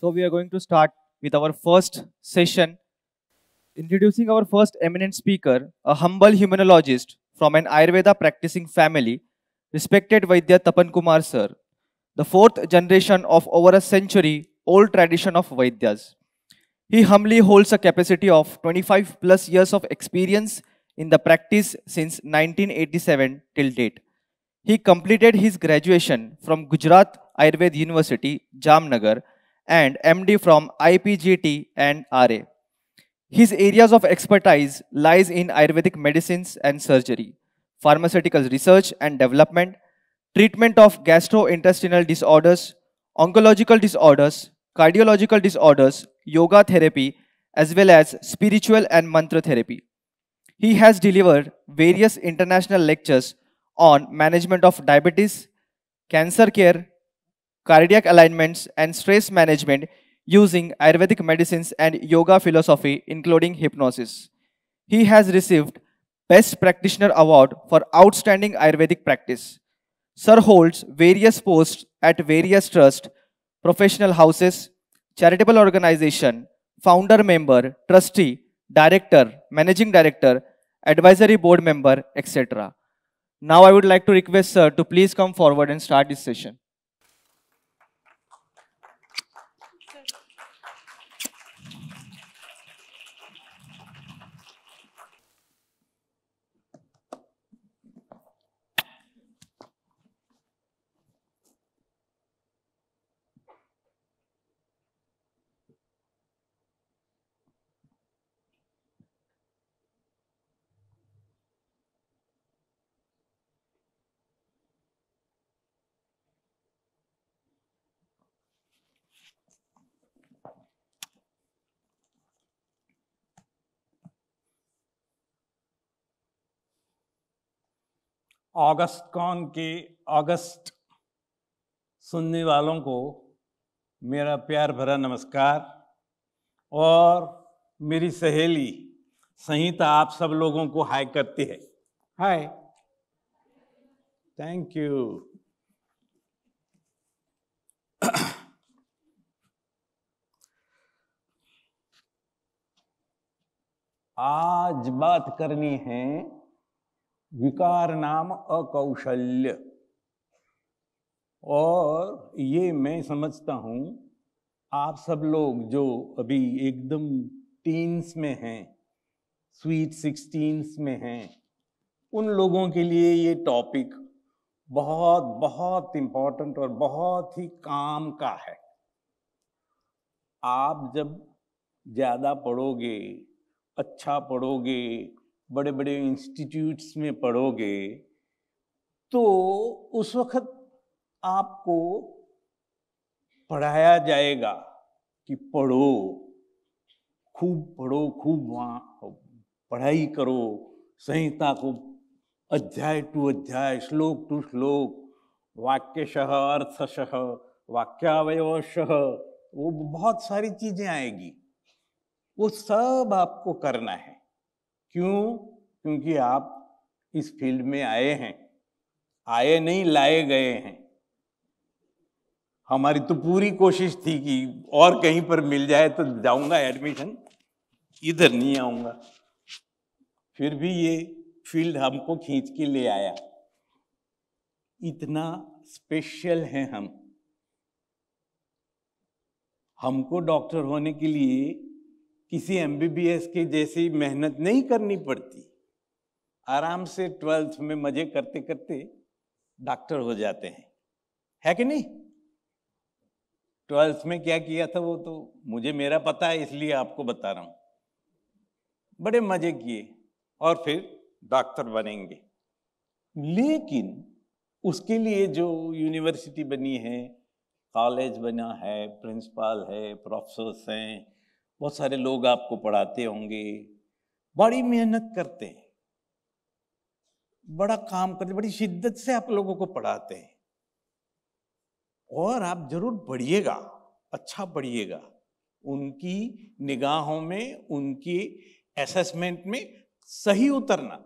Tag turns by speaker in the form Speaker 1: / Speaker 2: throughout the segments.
Speaker 1: So we are going to start with our first session, introducing our first eminent speaker, a humble humanologist from an Ayurveda practicing family, respected Vaidya Tapan Kumar sir, the fourth generation of over a century old tradition of Vaidyas. He humbly holds a capacity of 25 plus years of experience in the practice since 1987 till date. He completed his graduation from Gujarat Ayurveda University, Jamnagar, and MD from IPGT and RA. His areas of expertise lies in Ayurvedic medicines and surgery, pharmaceutical research and development, treatment of gastrointestinal disorders, oncological disorders, cardiological disorders, yoga therapy, as well as spiritual and mantra therapy. He has delivered various international lectures on management of diabetes, cancer care, cardiac alignments, and stress management using Ayurvedic medicines and yoga philosophy, including hypnosis. He has received Best Practitioner Award for Outstanding Ayurvedic Practice. Sir holds various posts at various trusts, professional houses, charitable organization, founder member, trustee, director, managing director, advisory board member, etc. Now I would like to request sir to please come forward and start this session.
Speaker 2: अगस्त कौन के अगस्त सुनने वालों को मेरा प्यार भरा नमस्कार और मेरी सहेली संहिता आप सब लोगों को हाय करती है हाय थैंक यू आज बात करनी है विकार नाम अकौशल्य और ये मैं समझता हूँ आप सब लोग जो अभी एकदम टीन्स में हैं स्वीट सिक्सटीन्स में हैं उन लोगों के लिए ये टॉपिक बहुत बहुत इम्पोर्टेंट और बहुत ही काम का है आप जब ज़्यादा पढ़ोगे अच्छा पढ़ोगे बड़े बड़े इंस्टीट्यूट्स में पढ़ोगे तो उस वक्त आपको पढ़ाया जाएगा कि पढ़ो खूब पढ़ो खूब वहाँ पढ़ाई करो संहिता को अध्याय टू अध्याय श्लोक टू श्लोक वाक्यशह अर्थशह वाक्यावयशह वो बहुत सारी चीज़ें आएगी वो सब आपको करना है क्यों क्योंकि आप इस फील्ड में आए हैं आए नहीं लाए गए हैं हमारी तो पूरी कोशिश थी कि और कहीं पर मिल जाए तो जाऊंगा एडमिशन इधर नहीं आऊंगा फिर भी ये फील्ड हमको खींच के ले आया इतना स्पेशल हैं हम हमको डॉक्टर होने के लिए किसी एम के जैसी मेहनत नहीं करनी पड़ती आराम से ट्वेल्थ में मजे करते करते डॉक्टर हो जाते हैं है कि नहीं ट्वेल्थ में क्या किया था वो तो मुझे मेरा पता है इसलिए आपको बता रहा हूं बड़े मजे किए और फिर डॉक्टर बनेंगे लेकिन उसके लिए जो यूनिवर्सिटी बनी है कॉलेज बना है प्रिंसिपल है प्रोफेसर्स हैं बहुत सारे लोग आपको पढ़ाते होंगे बड़ी मेहनत करते हैं बड़ा काम करते बड़ी शिद्दत से आप लोगों को पढ़ाते हैं और आप जरूर पढ़िएगा अच्छा पढ़िएगा उनकी निगाहों में उनकी असेसमेंट में सही उतरना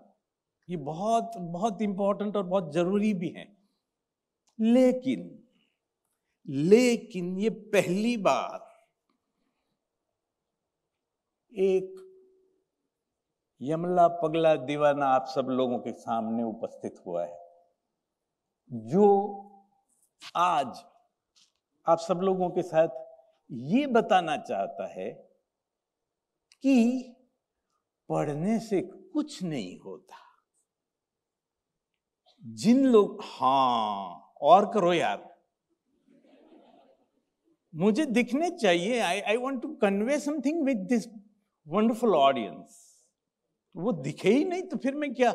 Speaker 2: ये बहुत बहुत इंपॉर्टेंट और बहुत जरूरी भी है लेकिन लेकिन ये पहली बार एक यमला पगला दीवाना आप सब लोगों के सामने उपस्थित हुआ है जो आज आप सब लोगों के साथ ये बताना चाहता है कि पढ़ने से कुछ नहीं होता जिन लोग हाँ और करो यार मुझे दिखने चाहिए I I want to convey something with this wonderful audience वो दिखे ही नहीं तो फिर मैं क्या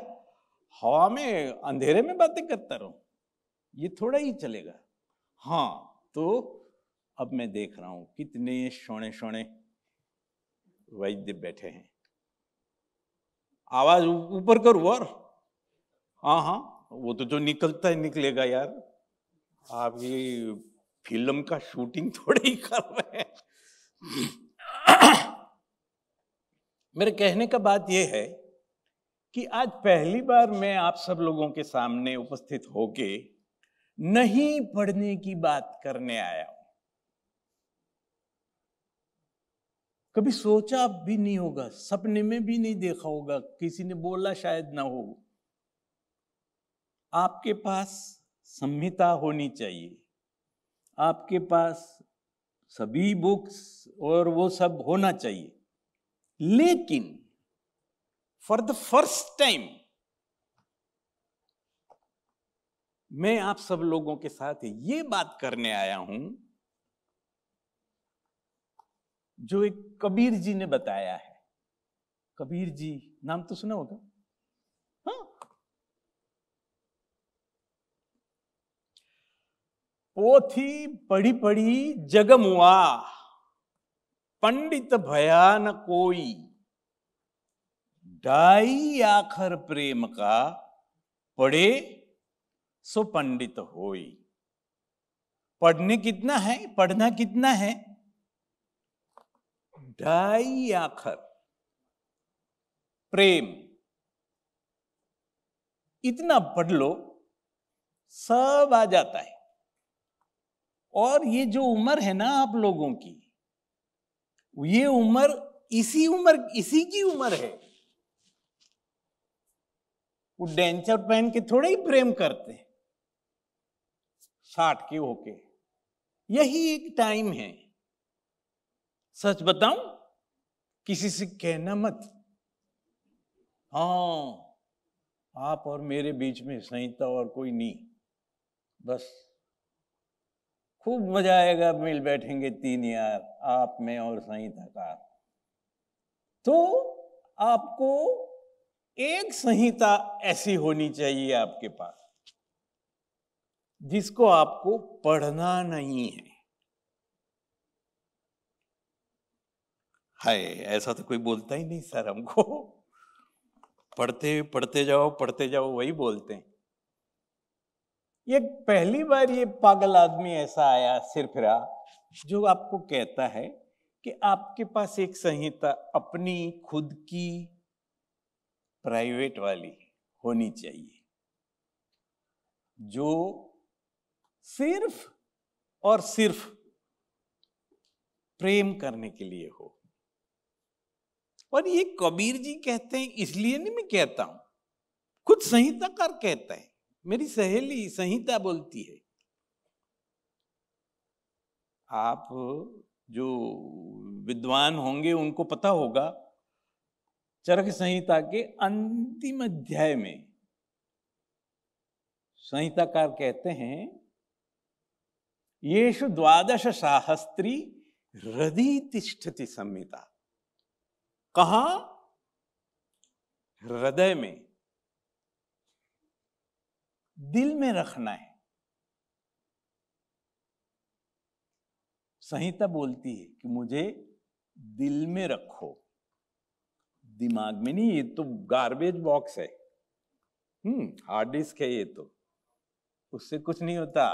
Speaker 2: हवा में अंधेरे में बातें करता रहूं ये थोड़ा ही चलेगा हाँ तो अब मैं देख रहा हूं कितने सोने सोने वैद्य बैठे हैं आवाज ऊपर करो और हाँ हाँ वो तो जो निकलता है निकलेगा यार आप ये फिल्म का शूटिंग थोड़ी ही कर रहे हैं मेरे कहने का बात यह है कि आज पहली बार मैं आप सब लोगों के सामने उपस्थित होके नहीं पढ़ने की बात करने आया हूं कभी सोचा भी नहीं होगा सपने में भी नहीं देखा होगा किसी ने बोला शायद ना हो आपके पास संहिता होनी चाहिए आपके पास सभी बुक्स और वो सब होना चाहिए लेकिन फॉर द फर्स्ट टाइम मैं आप सब लोगों के साथ ये बात करने आया हूं जो एक कबीर जी ने बताया है कबीर जी नाम तो सुना होगा हाँ। पोथी पढ़ी पढ़ी जगमुआ पंडित भयान कोई डाई आखर प्रेम का पढ़े सो पंडित होई पढ़ने कितना है पढ़ना कितना है ढाई आखर प्रेम इतना पढ़ लो सब आ जाता है और ये जो उम्र है ना आप लोगों की ये उम्र इसी उम्र इसी की उम्र है वो डेंचर पहन के थोड़े ही प्रेम करते साठ के होके यही एक टाइम है सच बताऊं किसी से कहना मत हाँ आप और मेरे बीच में संहिता और कोई नहीं बस खूब मजा आएगा मिल बैठेंगे तीन यार आप में और संहिता का तो आपको एक संहिता ऐसी होनी चाहिए आपके पास जिसको आपको पढ़ना नहीं है हाय ऐसा तो कोई बोलता ही नहीं सर हमको पढ़ते पढ़ते जाओ पढ़ते जाओ वही बोलते हैं ये पहली बार ये पागल आदमी ऐसा आया सिरफिरा जो आपको कहता है कि आपके पास एक संहिता अपनी खुद की प्राइवेट वाली होनी चाहिए जो सिर्फ और सिर्फ प्रेम करने के लिए हो और ये कबीर जी कहते हैं इसलिए नहीं मैं कहता हूं खुद संहिताकार कहता है मेरी सहेली संहिता बोलती है आप जो विद्वान होंगे उनको पता होगा चरक संहिता के अंतिम अध्याय में संहिताकार कहते हैं येषु द्वादश साहस्त्री हृदय तिष्ठति संहिता कहा हृदय में दिल में रखना है संहिता बोलती है कि मुझे दिल में रखो दिमाग में नहीं ये तो गार्बेज बॉक्स है हम्म हार्ड डिस्क है ये तो उससे कुछ नहीं होता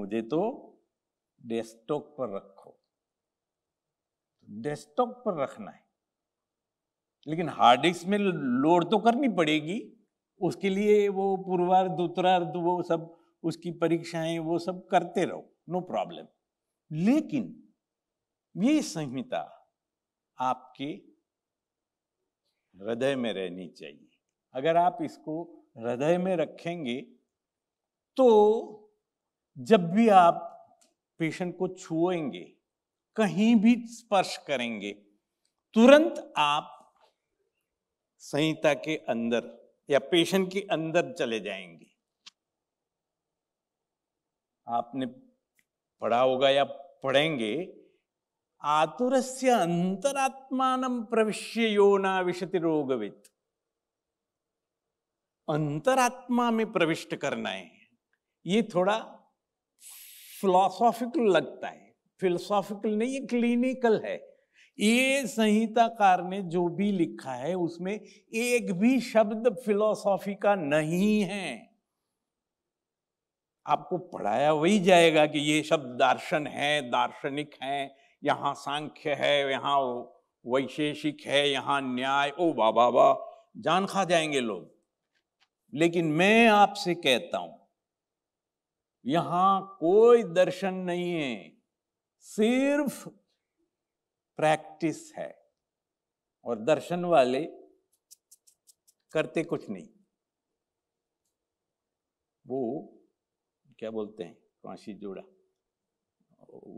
Speaker 2: मुझे तो डेस्कटॉप पर रखो डेस्कटॉप पर रखना है लेकिन हार्ड डिस्क में लोड तो करनी पड़ेगी उसके लिए वो पूर्वार्ध उत्तरार्ध तो वो सब उसकी परीक्षाएं वो सब करते रहो नो प्रॉब्लम लेकिन ये संहिता आपके हृदय में रहनी चाहिए अगर आप इसको हृदय में रखेंगे तो जब भी आप पेशेंट को छुएंगे कहीं भी स्पर्श करेंगे तुरंत आप संहिता के अंदर या पेशेंट के अंदर चले जाएंगे आपने पढ़ा होगा या पढ़ेंगे आतुर से अंतरात्मान प्रविश्य योना विशति रोगवित अंतरात्मा में प्रविष्ट करना है ये थोड़ा फिलोसॉफिकल लगता है फिलोसॉफिकल नहीं ये क्लिनिकल है ये संहिताकार ने जो भी लिखा है उसमें एक भी शब्द फिलोसॉफी का नहीं है आपको पढ़ाया वही जाएगा कि ये शब्द दार्शन है दार्शनिक है यहां सांख्य है यहां वैशेषिक है यहां न्याय ओ बाबा बा जान खा जाएंगे लोग लेकिन मैं आपसे कहता हूं यहां कोई दर्शन नहीं है सिर्फ प्रैक्टिस है और दर्शन वाले करते कुछ नहीं वो क्या बोलते हैं कांशी जोड़ा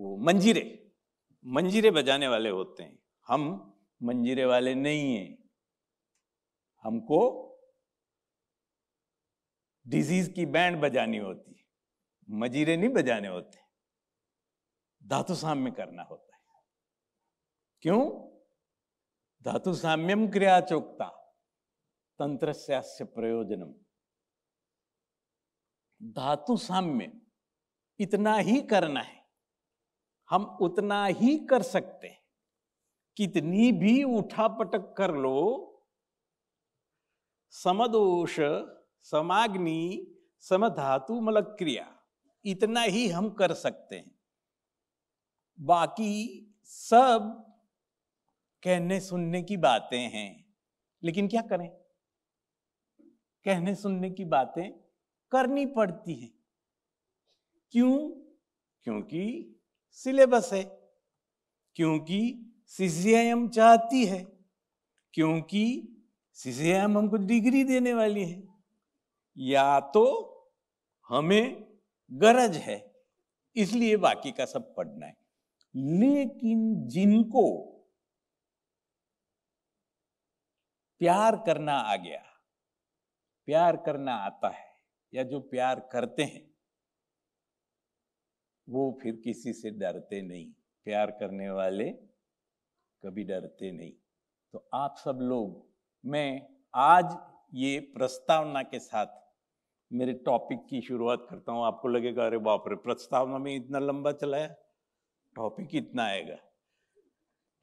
Speaker 2: वो मंजीरे मंजीरे बजाने वाले होते हैं हम मंजीरे वाले नहीं हैं हमको डिजीज की बैंड बजानी होती है मजीरे नहीं बजाने होते धातु साम्य करना होता है क्यों धातु साम्यम क्रिया चोक्ता तंत्र प्रयोजनम धातु साम्य इतना ही करना है हम उतना ही कर सकते हैं कितनी भी उठा पटक कर लो समदोष समाग्नि समधातु मलक क्रिया इतना ही हम कर सकते हैं बाकी सब कहने सुनने की बातें हैं लेकिन क्या करें कहने सुनने की बातें करनी पड़ती हैं क्यों क्योंकि सिलेबस है क्योंकि सीसीएम चाहती है क्योंकि सीसीएम हमको डिग्री देने वाली है या तो हमें गरज है इसलिए बाकी का सब पढ़ना है लेकिन जिनको प्यार करना आ गया प्यार करना आता है या जो प्यार करते हैं वो फिर किसी से डरते नहीं प्यार करने वाले कभी डरते नहीं तो आप सब लोग मैं आज ये प्रस्तावना के साथ मेरे टॉपिक की शुरुआत करता हूँ आपको लगेगा अरे बाप रे प्रस्तावना में इतना लंबा चलाया टॉपिक इतना आएगा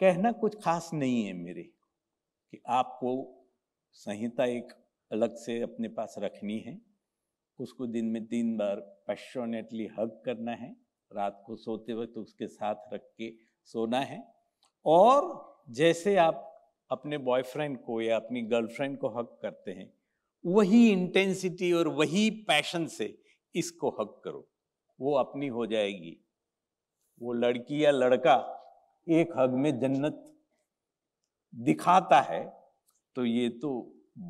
Speaker 2: कहना कुछ खास नहीं है मेरे कि आपको संहिता एक अलग से अपने पास रखनी है उसको दिन में तीन बार पैशनेटली हग करना है रात को सोते वक्त उसके साथ रख के सोना है और जैसे आप अपने बॉयफ्रेंड को या अपनी गर्लफ्रेंड को हक करते हैं वही इंटेंसिटी और वही पैशन से इसको हक करो वो अपनी हो जाएगी वो लड़की या लड़का एक हग में जन्नत दिखाता है तो ये तो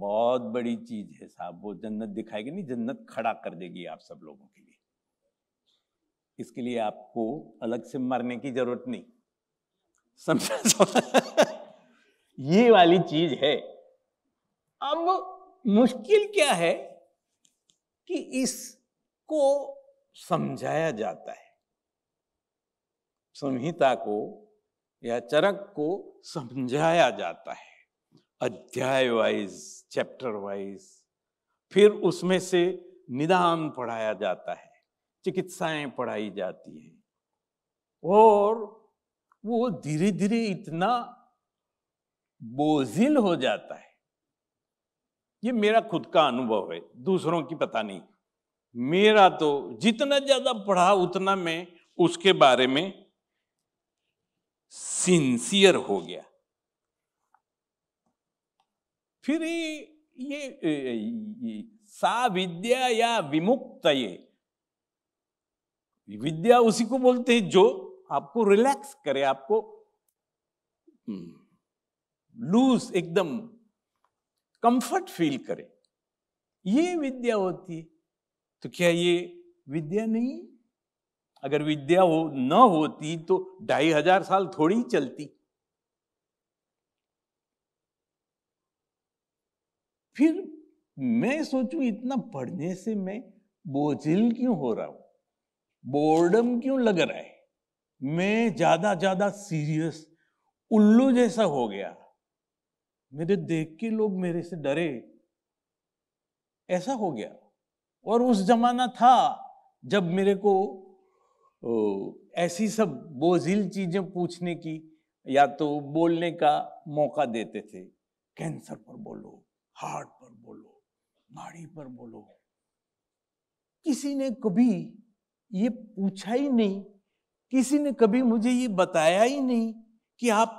Speaker 2: बहुत बड़ी चीज है साहब वो जन्नत दिखाएगी नहीं जन्नत खड़ा कर देगी आप सब लोगों के लिए इसके लिए आपको अलग से मरने की जरूरत नहीं समझा ये वाली चीज है अब मुश्किल क्या है कि इसको समझाया जाता है संहिता को या चरक को समझाया जाता है अध्याय वाइज चैप्टर वाइज फिर उसमें से निदान पढ़ाया जाता है चिकित्साएं पढ़ाई जाती है और वो धीरे धीरे इतना बोझिल हो जाता है ये मेरा खुद का अनुभव है दूसरों की पता नहीं मेरा तो जितना ज्यादा पढ़ा उतना मैं उसके बारे में सिंसियर हो गया फिर ये, ये सा विद्या या विमुक्त ये विद्या उसी को बोलते हैं जो आपको रिलैक्स करे आपको लूज हम्म, एकदम कंफर्ट फील करे ये विद्या होती है तो क्या ये विद्या नहीं अगर विद्या हो न होती तो ढाई हजार साल थोड़ी चलती फिर मैं सोचूं इतना पढ़ने से मैं बोझिल क्यों हो रहा हूं बोर्डम क्यों लग रहा है मैं ज्यादा ज्यादा सीरियस उल्लू जैसा हो गया मेरे देख के लोग मेरे से डरे ऐसा हो गया और उस जमाना था जब मेरे को तो ऐसी सब बोझिल चीज़ें पूछने की या तो बोलने का मौका देते थे कैंसर पर बोलो हार्ट पर बोलो नाड़ी पर बोलो किसी ने कभी ये पूछा ही नहीं किसी ने कभी मुझे ये बताया ही नहीं कि आप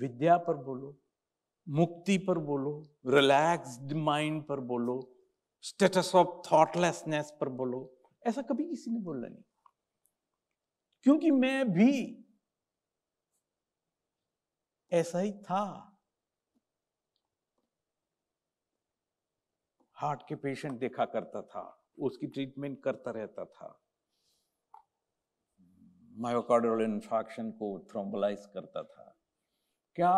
Speaker 2: विद्या पर बोलो मुक्ति पर बोलो रिलैक्स्ड माइंड पर बोलो स्टेटस ऑफ थॉटलेसनेस पर बोलो ऐसा कभी किसी ने बोला नहीं क्योंकि मैं भी ऐसा ही था हार्ट के पेशेंट देखा करता था उसकी ट्रीटमेंट करता रहता था मायोकार्डियल इन्फेक्शन को थ्रोम्बलाइज करता था क्या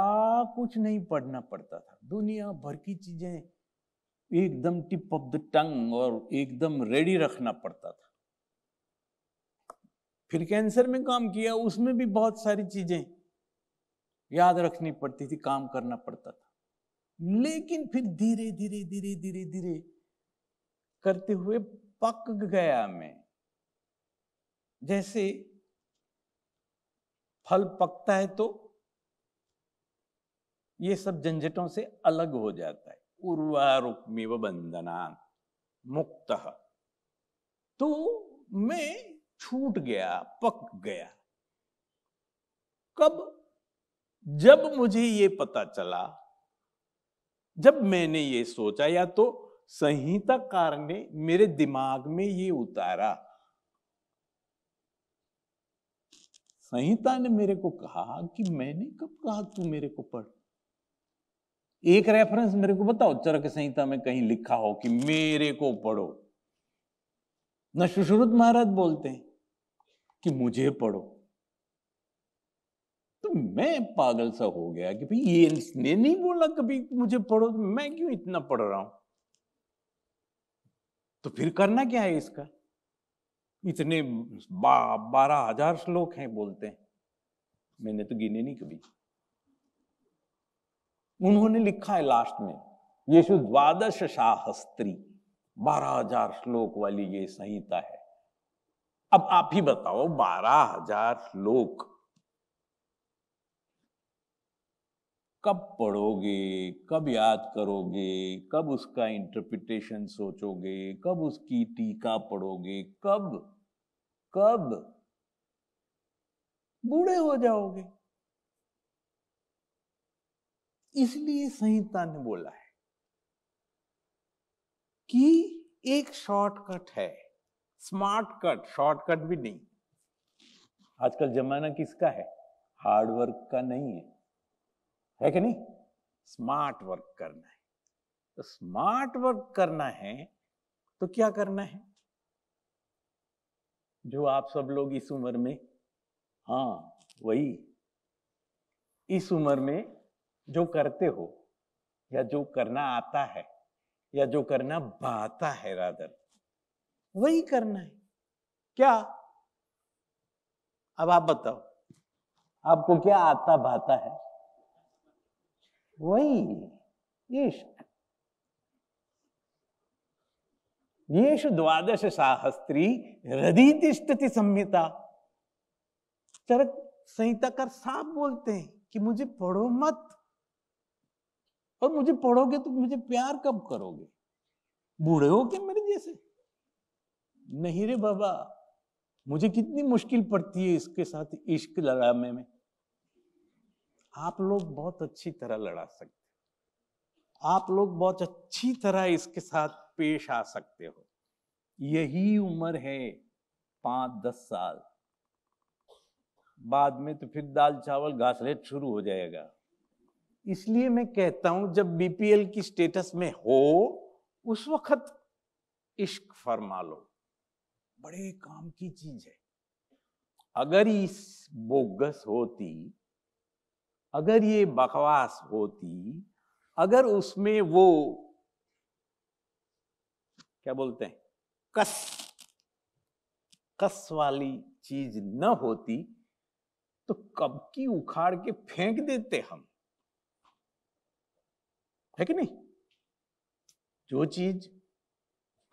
Speaker 2: कुछ नहीं पढ़ना पड़ता था दुनिया भर की चीजें एकदम टिप ऑफ द टंग और एकदम रेडी रखना पड़ता था फिर कैंसर में काम किया उसमें भी बहुत सारी चीजें याद रखनी पड़ती थी काम करना पड़ता था लेकिन फिर धीरे धीरे धीरे धीरे धीरे करते हुए पक गया मैं जैसे फल पकता है तो ये सब झंझटों से अलग हो जाता है उर्वारुक्मिव बंधना मुक्त तो मैं छूट गया पक गया कब जब मुझे ये पता चला जब मैंने ये सोचा या तो संहिताकार ने मेरे दिमाग में ये उतारा संहिता ने मेरे को कहा कि मैंने कब कहा तू मेरे को पढ़ एक रेफरेंस मेरे को बताओ चरक संहिता में कहीं लिखा हो कि मेरे को पढ़ो न सुश्रुत महाराज बोलते हैं कि मुझे पढ़ो तो मैं पागल सा हो गया कि भाई ये इसने नहीं बोला कभी मुझे पढ़ो तो मैं क्यों इतना पढ़ रहा हूं तो फिर करना क्या है इसका इतने बा, बारह हजार श्लोक हैं बोलते हैं मैंने तो गिने नहीं कभी उन्होंने लिखा है लास्ट में यीशु द्वादश शाहस्त्री बारह हजार श्लोक वाली ये संहिता है अब आप ही बताओ बारह हजार लोग कब पढ़ोगे कब याद करोगे कब उसका इंटरप्रिटेशन सोचोगे कब उसकी टीका पढ़ोगे कब कब बूढ़े हो जाओगे इसलिए संहिता ने बोला है कि एक शॉर्टकट है स्मार्ट कट शॉर्टकट भी नहीं आजकल जमाना किसका है हार्ड वर्क का नहीं है है कि नहीं स्मार्ट वर्क करना है तो स्मार्ट वर्क करना है तो क्या करना है जो आप सब लोग इस उम्र में हाँ वही इस उम्र में जो करते हो या जो करना आता है या जो करना भाता है रादर वही करना है क्या अब आप बताओ आपको क्या आता भाता है वही ये येषु द्वादश साहस्त्री हृदय स्थिति संहिता चरक संहिता कर साफ बोलते हैं कि मुझे पढ़ो मत और मुझे पढ़ोगे तो मुझे प्यार कब करोगे बूढ़े हो क्या मेरे जैसे नहीं रे बाबा मुझे कितनी मुश्किल पड़ती है इसके साथ इश्क लड़ाने में आप लोग बहुत अच्छी तरह लड़ा सकते आप लोग बहुत अच्छी तरह इसके साथ पेश आ सकते हो यही उम्र है पांच दस साल बाद में तो फिर दाल चावल घासलेट शुरू हो जाएगा इसलिए मैं कहता हूं जब बीपीएल की स्टेटस में हो उस वक्त इश्क फरमा लो बड़े काम की चीज है अगर इस बोगस होती अगर ये बकवास होती अगर उसमें वो क्या बोलते हैं कस कस वाली चीज न होती तो कब की उखाड़ के फेंक देते हम है कि नहीं जो चीज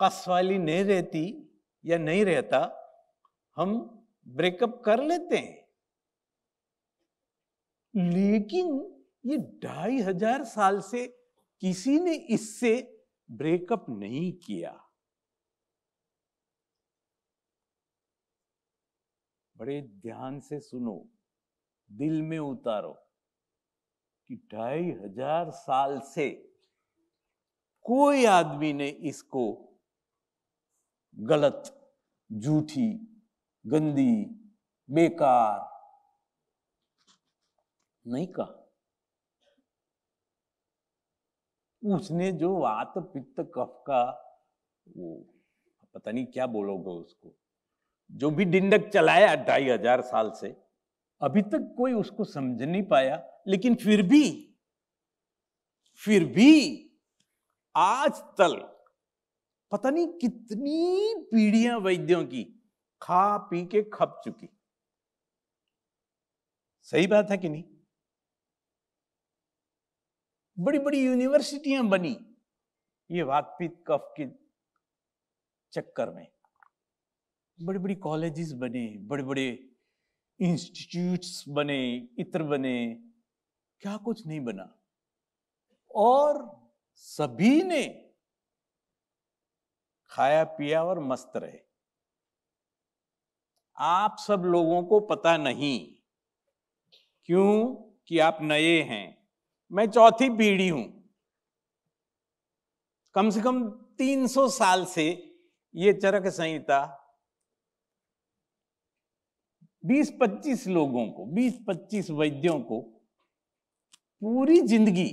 Speaker 2: कस वाली नहीं रहती या नहीं रहता हम ब्रेकअप कर लेते हैं लेकिन ये ढाई हजार साल से किसी ने इससे ब्रेकअप नहीं किया बड़े ध्यान से सुनो दिल में उतारो कि ढाई हजार साल से कोई आदमी ने इसको गलत झूठी गंदी बेकार नहीं कहा उसने जो वात पित्त कफ का वो पता नहीं क्या बोलोगे उसको जो भी डिंडक चलाया ढाई हजार साल से अभी तक कोई उसको समझ नहीं पाया लेकिन फिर भी फिर भी आज तक पता नहीं कितनी पीढ़ियां वैद्यों की खा पी के खप चुकी सही बात है कि नहीं बड़ी बड़ी यूनिवर्सिटियां बनी ये पीत कफ के चक्कर में बड़े बड़े कॉलेजेस बने बड़े बड़े इंस्टीट्यूट्स बने इत्र बने क्या कुछ नहीं बना और सभी ने खाया पिया और मस्त रहे आप सब लोगों को पता नहीं क्यों कि आप नए हैं मैं चौथी पीढ़ी हूं कम से कम 300 साल से ये चरक संहिता 20-25 लोगों को 20-25 वैद्यों को पूरी जिंदगी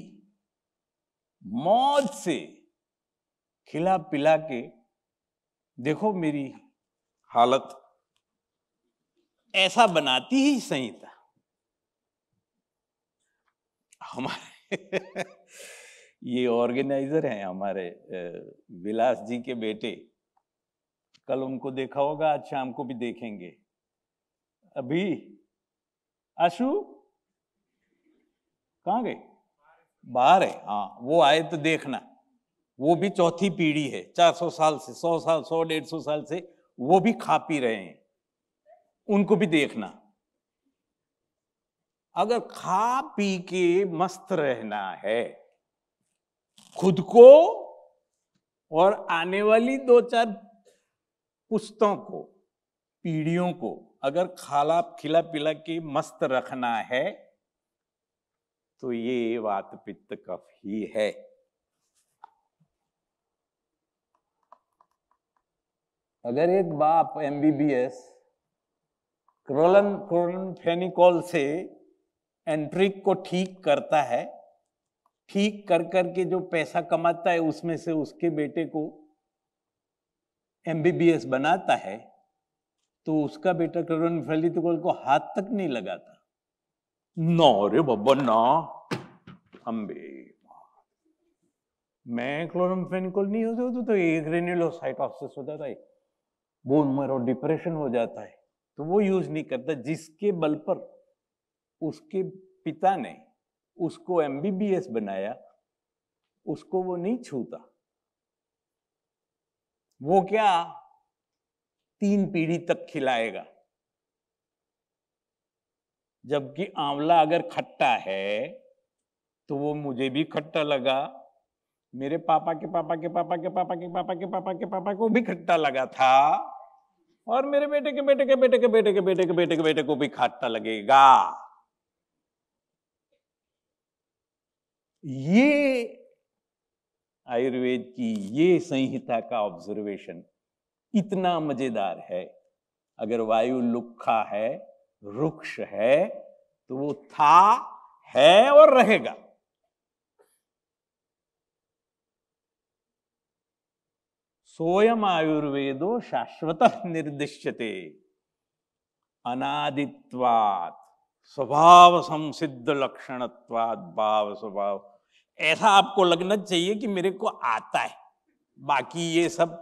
Speaker 2: मौज से खिला पिला के देखो मेरी हालत ऐसा बनाती ही संहिता हमारे ये ऑर्गेनाइजर हैं हमारे विलास जी के बेटे कल उनको देखा होगा आज शाम को भी देखेंगे अभी आशु कहाँ गए बाहर है हाँ वो आए तो देखना वो भी चौथी पीढ़ी है 400 साल से 100 साल 100 डेढ़ सौ साल से वो भी खा पी रहे हैं उनको भी देखना अगर खा पी के मस्त रहना है खुद को और आने वाली दो चार पुस्तों को पीढ़ियों को अगर खाला खिला पिला के मस्त रखना है तो ये बात पित्त कफ ही है अगर एक बाप एम बी एस क्रोलन क्रोलन फेनिकॉल से एंट्रिक को ठीक करता है ठीक कर कर के जो पैसा कमाता है उसमें से उसके बेटे को एमबीबीएस बनाता है तो उसका बेटा क्रोलन फेनिकोल को हाथ तक नहीं लगाता ना रे बब्बा ना अम्बे मैं फेनिकोल नहीं होता तो, तो एक रेन्यूलोसाइटोसिस हो जाता है बोन उम्र और डिप्रेशन हो जाता है तो वो यूज नहीं करता जिसके बल पर उसके पिता ने उसको एमबीबीएस बनाया उसको वो नहीं छूता वो क्या तीन पीढ़ी तक खिलाएगा जबकि आंवला अगर खट्टा है तो वो मुझे भी खट्टा लगा मेरे पापा के पापा के पापा के पापा के पापा के पापा के पापा को भी खट्टा लगा था और मेरे बेटे के बेटे के बेटे के बेटे के बेटे के बेटे के बेटे को भी खाटता लगेगा ये आयुर्वेद की ये संहिता का ऑब्जर्वेशन इतना मजेदार है अगर वायु लुखा है रुक्ष है तो वो था है और रहेगा सोयम आयुर्वेदो शाश्वत निर्दिश्यते अनादित्वात स्वभाव संसिद्ध लक्षणत्वाद भाव स्वभाव ऐसा आपको लगना चाहिए कि मेरे को आता है बाकी ये सब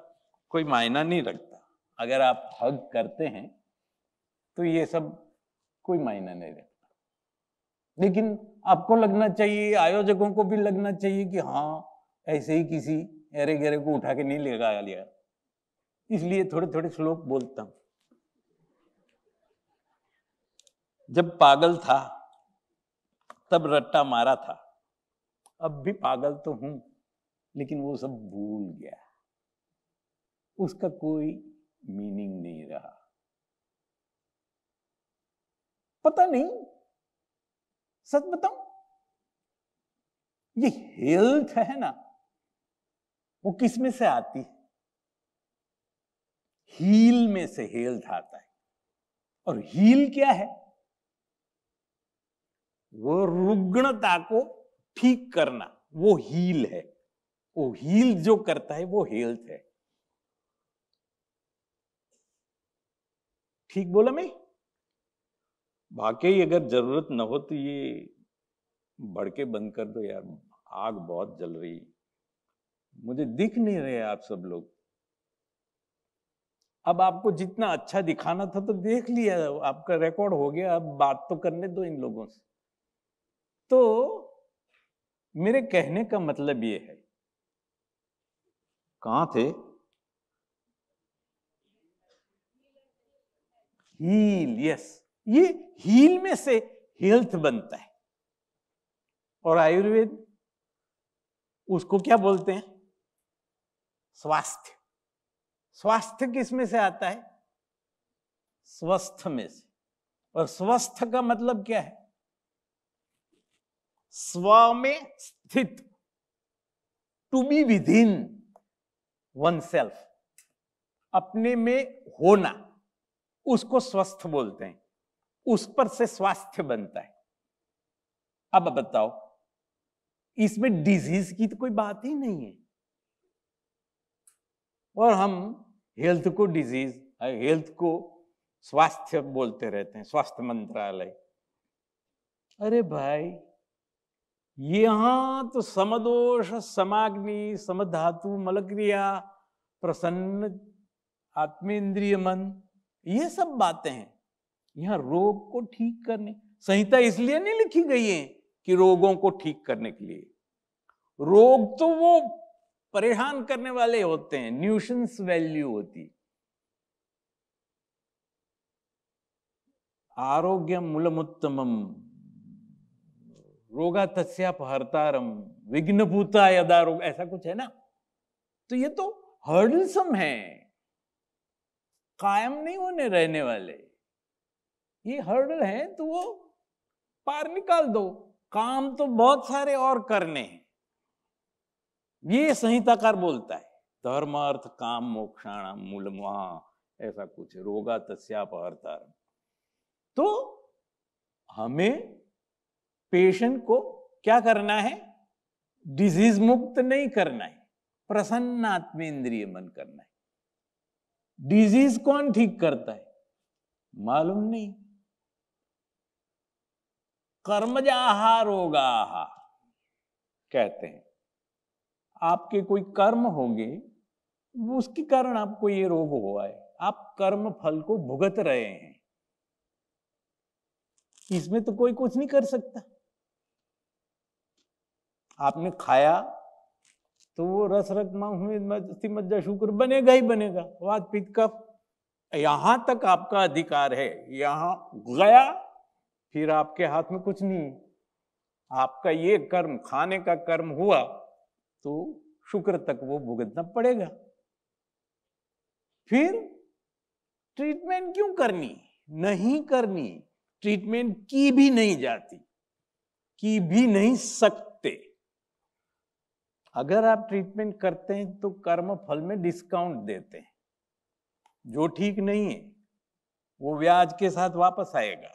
Speaker 2: कोई मायना नहीं रखता अगर आप हग करते हैं तो ये सब कोई मायना नहीं रखता लेकिन आपको लगना चाहिए आयोजकों को भी लगना चाहिए कि हाँ ऐसे ही किसी एरे गेरे को उठा के नहीं लगा लिया इसलिए थोड़े थोड़े श्लोक बोलता हूं जब पागल था तब रट्टा मारा था अब भी पागल तो हूं लेकिन वो सब भूल गया उसका कोई मीनिंग नहीं रहा पता नहीं सच बताऊं ये हेल्थ है ना वो किस में से आती है हील में से हेल्थ आता है और हील क्या है वो रुग्णता को ठीक करना वो हील है वो हील जो करता है वो हेल्थ है ठीक बोला मैं वाकई अगर जरूरत न हो तो ये बढ़के बंद कर दो यार आग बहुत जल रही है मुझे दिख नहीं रहे आप सब लोग अब आपको जितना अच्छा दिखाना था तो देख लिया आपका रिकॉर्ड हो गया अब बात तो करने दो इन लोगों से तो मेरे कहने का मतलब ये है कहा थे हील यस ये हील में से हेल्थ बनता है और आयुर्वेद उसको क्या बोलते हैं स्वास्थ्य स्वास्थ्य किस में से आता है स्वस्थ में से और स्वस्थ का मतलब क्या है स्व में स्थित to be within oneself अपने में होना उसको स्वस्थ बोलते हैं उस पर से स्वास्थ्य बनता है अब बताओ इसमें डिजीज की तो कोई बात ही नहीं है और हम हेल्थ को डिजीज हेल्थ को स्वास्थ्य बोलते रहते हैं स्वास्थ्य मंत्रालय अरे भाई यहां तो समदोष समाग्नि समधातु मलक्रिया प्रसन्न आत्मेंद्रिय मन ये सब बातें हैं यहां रोग को ठीक करने संहिता इसलिए नहीं लिखी गई है कि रोगों को ठीक करने के लिए रोग तो वो परेशान करने वाले होते हैं न्यूशंस वैल्यू होती आरोग्य मूलमुत्तम रोगा पहरतारम विघ्न भूता यदा रोग ऐसा कुछ है ना तो ये तो हर्डलसम है कायम नहीं होने रहने वाले ये हर्डल है तो वो पार निकाल दो काम तो बहुत सारे और करने हैं ये संहिताकार बोलता है धर्म अर्थ काम मूल मूलमा ऐसा कुछ रोगा तस्यापहरतार तो हमें पेशेंट को क्या करना है डिजीज मुक्त नहीं करना है प्रसन्न आत्मेंद्रिय मन करना है डिजीज कौन ठीक करता है मालूम नहीं कर्मजाहा आहार कहते हैं आपके कोई कर्म होंगे उसके कारण आपको ये रोग हुआ है आप कर्म फल को भुगत रहे हैं इसमें तो कोई कुछ नहीं कर सकता आपने खाया तो वो रस रक्त हुए मज्जा शुक्र बनेगा ही बनेगा वाद पीत कफ यहां तक आपका अधिकार है यहां गया फिर आपके हाथ में कुछ नहीं आपका ये कर्म खाने का कर्म हुआ तो शुक्र तक वो भुगतना पड़ेगा फिर ट्रीटमेंट क्यों करनी नहीं करनी ट्रीटमेंट की भी नहीं जाती की भी नहीं सकते अगर आप ट्रीटमेंट करते हैं तो कर्म फल में डिस्काउंट देते हैं जो ठीक नहीं है वो व्याज के साथ वापस आएगा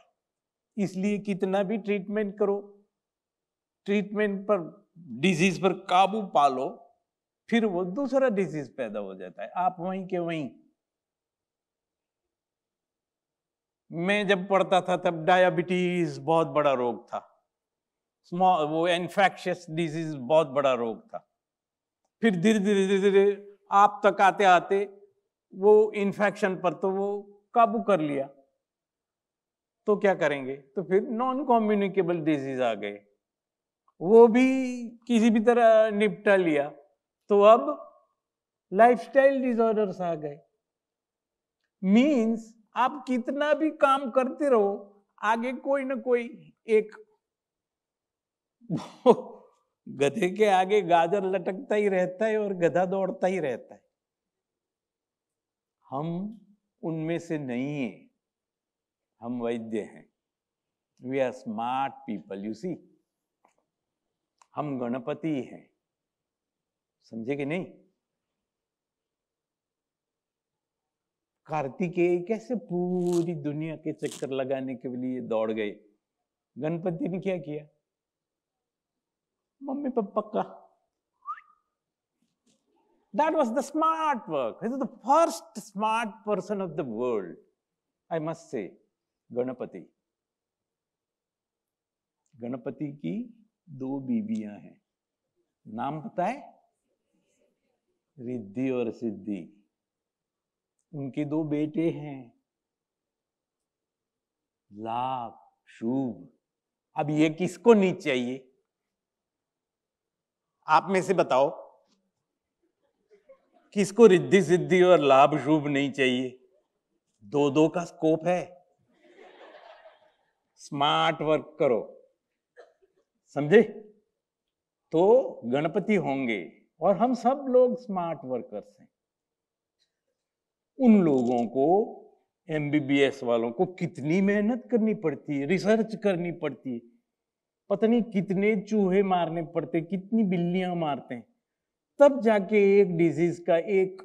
Speaker 2: इसलिए कितना भी ट्रीटमेंट करो ट्रीटमेंट पर डिजीज पर काबू पा लो फिर वो दूसरा डिजीज पैदा हो जाता है आप वहीं के वहीं मैं जब पढ़ता था तब डायबिटीज बहुत बड़ा रोग था स्मॉल वो इन्फेक्शियस डिजीज बहुत बड़ा रोग था फिर धीरे धीरे धीरे धीरे आप तक आते आते वो इन्फेक्शन पर तो वो काबू कर लिया तो क्या करेंगे तो फिर नॉन कॉम्युनिकेबल डिजीज आ गए वो भी किसी भी तरह निपटा लिया तो अब लाइफस्टाइल डिसऑर्डर्स आ गए मींस आप कितना भी काम करते रहो आगे कोई ना कोई एक गधे के आगे गाजर लटकता ही रहता है और गधा दौड़ता ही रहता है हम उनमें से नहीं है हम वैद्य हैं we are smart people you see हम गणपति हैं समझे कि नहीं कार्तिके कैसे पूरी दुनिया के चक्कर लगाने के लिए दौड़ गए गणपति ने क्या किया मम्मी पापा का that was the smart work is the first smart person of the world I must say Ganpati Ganpati की दो बीबियां हैं नाम पता है रिद्धि और सिद्धि उनके दो बेटे हैं लाभ शुभ अब ये किसको नीच चाहिए आप में से बताओ किसको रिद्धि सिद्धि और लाभ शुभ नहीं चाहिए दो दो का स्कोप है स्मार्ट वर्क करो समझे तो गणपति होंगे और हम सब लोग स्मार्ट वर्कर्स हैं उन लोगों को एमबीबीएस वालों को कितनी मेहनत करनी पड़ती है रिसर्च करनी पड़ती है पता नहीं कितने चूहे मारने पड़ते कितनी बिल्लियां मारते हैं तब जाके एक डिजीज का एक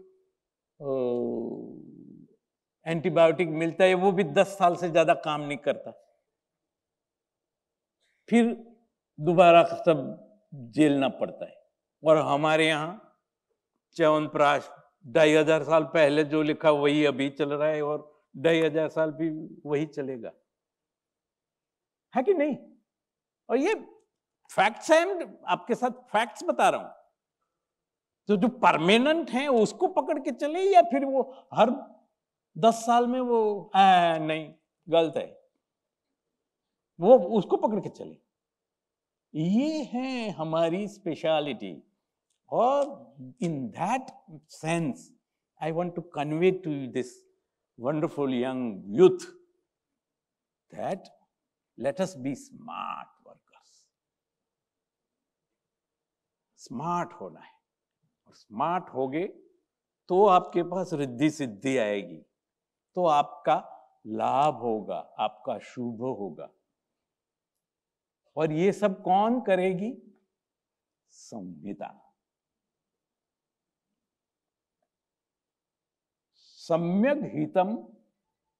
Speaker 2: एंटीबायोटिक मिलता है वो भी दस साल से ज्यादा काम नहीं करता फिर दोबारा सब झेलना पड़ता है और हमारे यहाँ च्यवनप्राश ढाई हजार साल पहले जो लिखा वही अभी चल रहा है और ढाई हजार साल भी वही चलेगा है कि नहीं और ये फैक्ट्स हैं आपके साथ फैक्ट्स बता रहा हूं तो जो परमानेंट है उसको पकड़ के चले या फिर वो हर दस साल में वो आ, नहीं गलत है वो उसको पकड़ के चले ये है हमारी स्पेशलिटी और in that sense I want to convey to this wonderful young youth that let us be smart workers smart होना है और स्मार्ट होगे तो आपके पास रिद्धि सिद्धि आएगी तो आपका लाभ होगा आपका शुभ होगा और ये सब कौन करेगी संहिता सम्यक हितम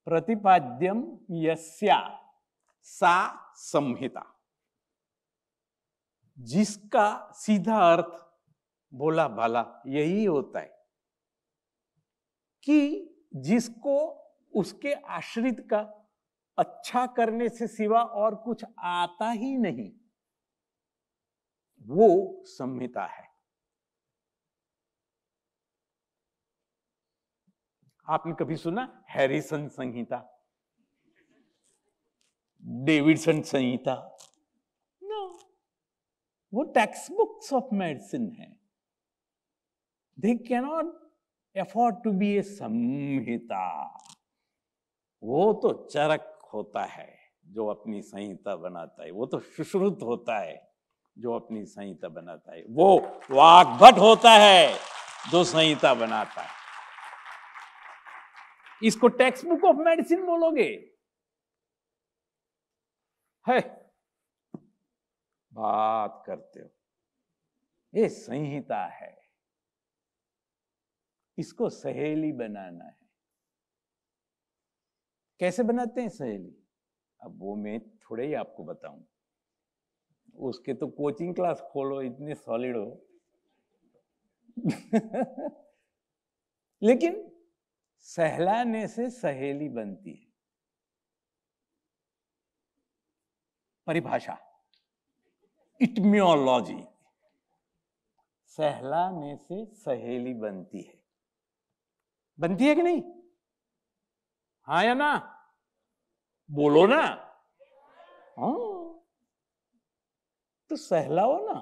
Speaker 2: प्रतिपाद्यम यस्या सा संहिता जिसका सीधा अर्थ बोला भाला यही होता है कि जिसको उसके आश्रित का अच्छा करने से सिवा और कुछ आता ही नहीं वो संहिता है आपने कभी सुना हैरिसन संहिता डेविडसन संहिता नो वो टेक्स्ट बुक्स ऑफ मेडिसिन है they cannot afford to be a संहिता वो तो चरक होता है जो अपनी संहिता बनाता है वो तो सुश्रुत होता है जो अपनी संहिता बनाता है वो वाकभट होता है जो संहिता बनाता है इसको टेक्स्ट बुक ऑफ मेडिसिन बोलोगे है बात करते हो ये संहिता है इसको सहेली बनाना है कैसे बनाते हैं सहेली अब वो मैं थोड़े ही आपको बताऊं उसके तो कोचिंग क्लास खोलो इतने सॉलिड हो लेकिन सहलाने से सहेली बनती है परिभाषा इटम्योलॉजी सहलाने से सहेली बनती है बनती है कि नहीं हाँ या ना बोलो ना हाँ तो सहलाओ ना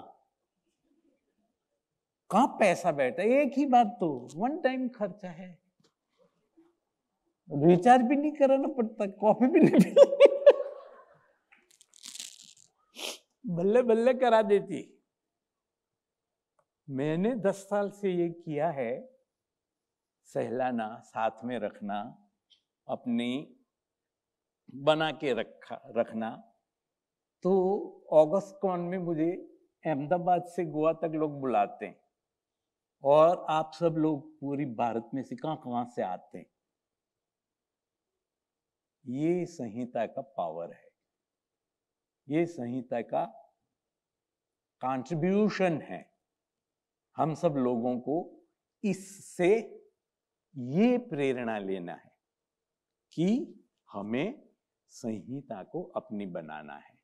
Speaker 2: कहा पैसा बैठा एक ही बात तो वन टाइम खर्चा है रिचार्ज भी नहीं कराना पड़ता कॉफी भी नहीं बल्ले बल्ले करा देती मैंने दस साल से ये किया है सहलाना साथ में रखना अपनी बना के रखा रखना तो अगस्त कॉन में मुझे अहमदाबाद से गोवा तक लोग बुलाते हैं और आप सब लोग पूरी भारत में से कहाँ कहाँ से आते हैं ये संहिता का पावर है ये संहिता का कंट्रीब्यूशन है हम सब लोगों को इससे ये प्रेरणा लेना है कि हमें संहिता को अपनी बनाना है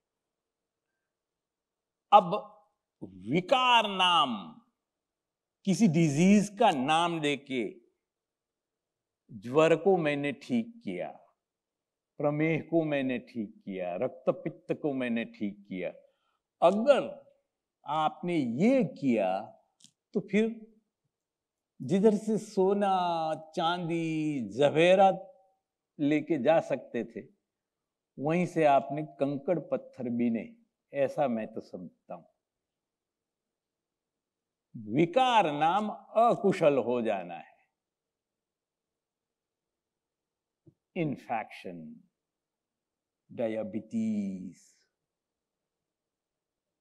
Speaker 2: अब विकार नाम किसी डिजीज का नाम देके ज्वर को मैंने ठीक किया प्रमेह को मैंने ठीक किया रक्त पित्त को मैंने ठीक किया अगर आपने ये किया तो फिर जिधर से सोना चांदी जवेरा लेके जा सकते थे वहीं से आपने कंकड़ पत्थर बीने ऐसा मैं तो समझता हूं विकार नाम अकुशल हो जाना है इन्फेक्शन डायबिटीज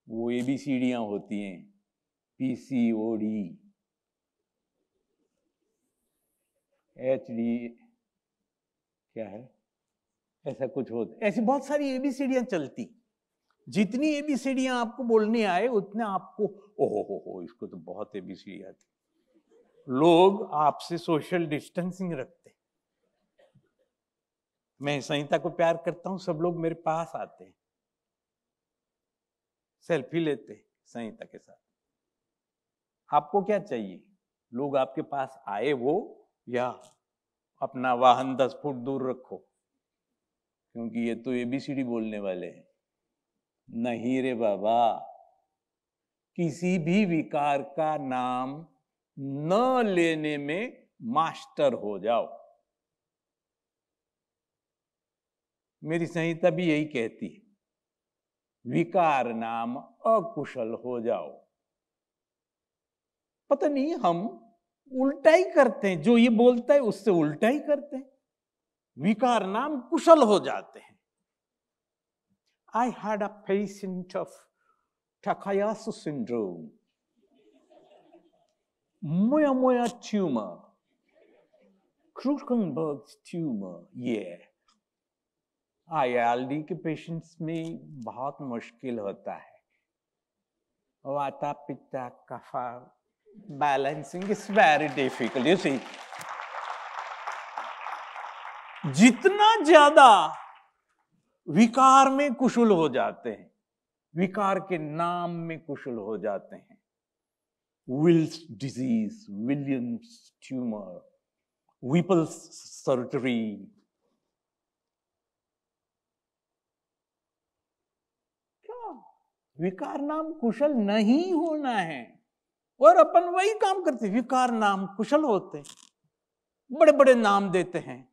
Speaker 2: वो ए बी सीढ़ियां होती हैं पीसीओडी एच डी क्या है ऐसा कुछ होता ऐसी बहुत सारी एबीसीडियां चलती जितनी एबीसीडियां आपको बोलने आए उतने आपको ओहो हो हो इसको तो बहुत एबीसीडी आती लोग आपसे सोशल डिस्टेंसिंग रखते मैं संहिता को प्यार करता हूं सब लोग मेरे पास आते हैं सेल्फी लेते संहिता के साथ आपको क्या चाहिए लोग आपके पास आए वो या अपना वाहन दस फुट दूर रखो क्योंकि ये तो एबीसीडी बोलने वाले हैं नहीं रे बाबा किसी भी विकार का नाम न लेने में मास्टर हो जाओ मेरी संहिता भी यही कहती विकार नाम अकुशल हो जाओ पता नहीं हम उल्टा ही करते हैं जो ये बोलता है उससे उल्टा ही करते हैं विकार नाम कुशल हो जाते हैं I had a patient of Takayasu syndrome moya moya tumour क्रूकनबर्ग tumour ये आई के पेशेंट्स में बहुत मुश्किल होता है vata pitta kapha balancing is very difficult you see जितना ज्यादा विकार में कुशल हो जाते हैं विकार के नाम में कुशल हो जाते हैं Wills disease Williams tumour Whipple's surgery क्या विकार नाम कुशल नहीं होना है और अपन वही काम करते विकार नाम कुशल होते बड़े बड़े नाम देते हैं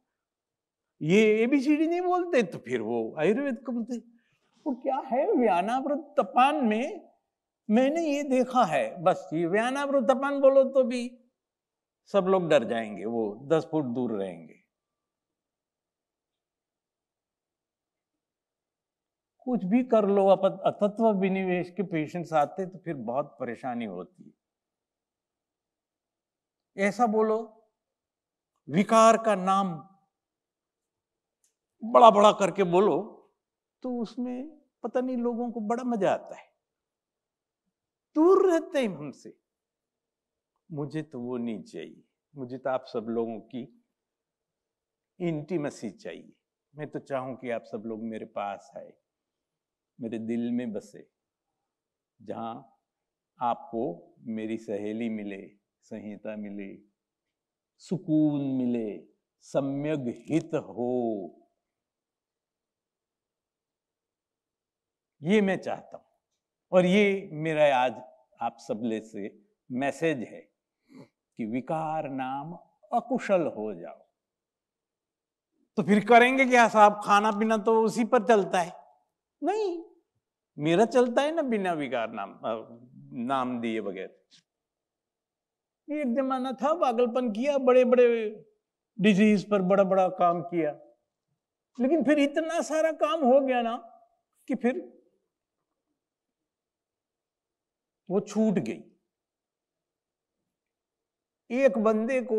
Speaker 2: ये एबीसीडी नहीं बोलते तो फिर वो आयुर्वेद को बोलते वो क्या है व्यानावृत तपान में मैंने ये देखा है बस ये व्यानावृत तपान बोलो तो भी सब लोग डर जाएंगे वो दस फुट दूर रहेंगे कुछ भी कर लो अतत्व विनिवेश के पेशेंट्स आते तो फिर बहुत परेशानी होती है ऐसा बोलो विकार का नाम बड़ा बड़ा करके बोलो तो उसमें पता नहीं लोगों को बड़ा मजा आता है दूर रहते हैं हमसे मुझे तो वो नहीं चाहिए मुझे तो आप सब लोगों की इंटीमेसी चाहिए मैं तो चाहूं कि आप सब लोग मेरे पास आए मेरे दिल में बसे जहां आपको मेरी सहेली मिले संहिता मिले सुकून मिले सम्यक हित हो ये मैं चाहता हूँ और ये मेरा आज आप सबले से मैसेज है कि विकार नाम अकुशल हो जाओ तो फिर करेंगे क्या साहब खाना पीना तो उसी पर चलता है नहीं मेरा चलता है ना बिना विकार नाम नाम दिए बगैर एक जमाना था पागलपन किया बड़े बड़े डिजीज पर बड़ा बड़ा काम किया लेकिन फिर इतना सारा काम हो गया ना कि फिर वो छूट गई एक बंदे को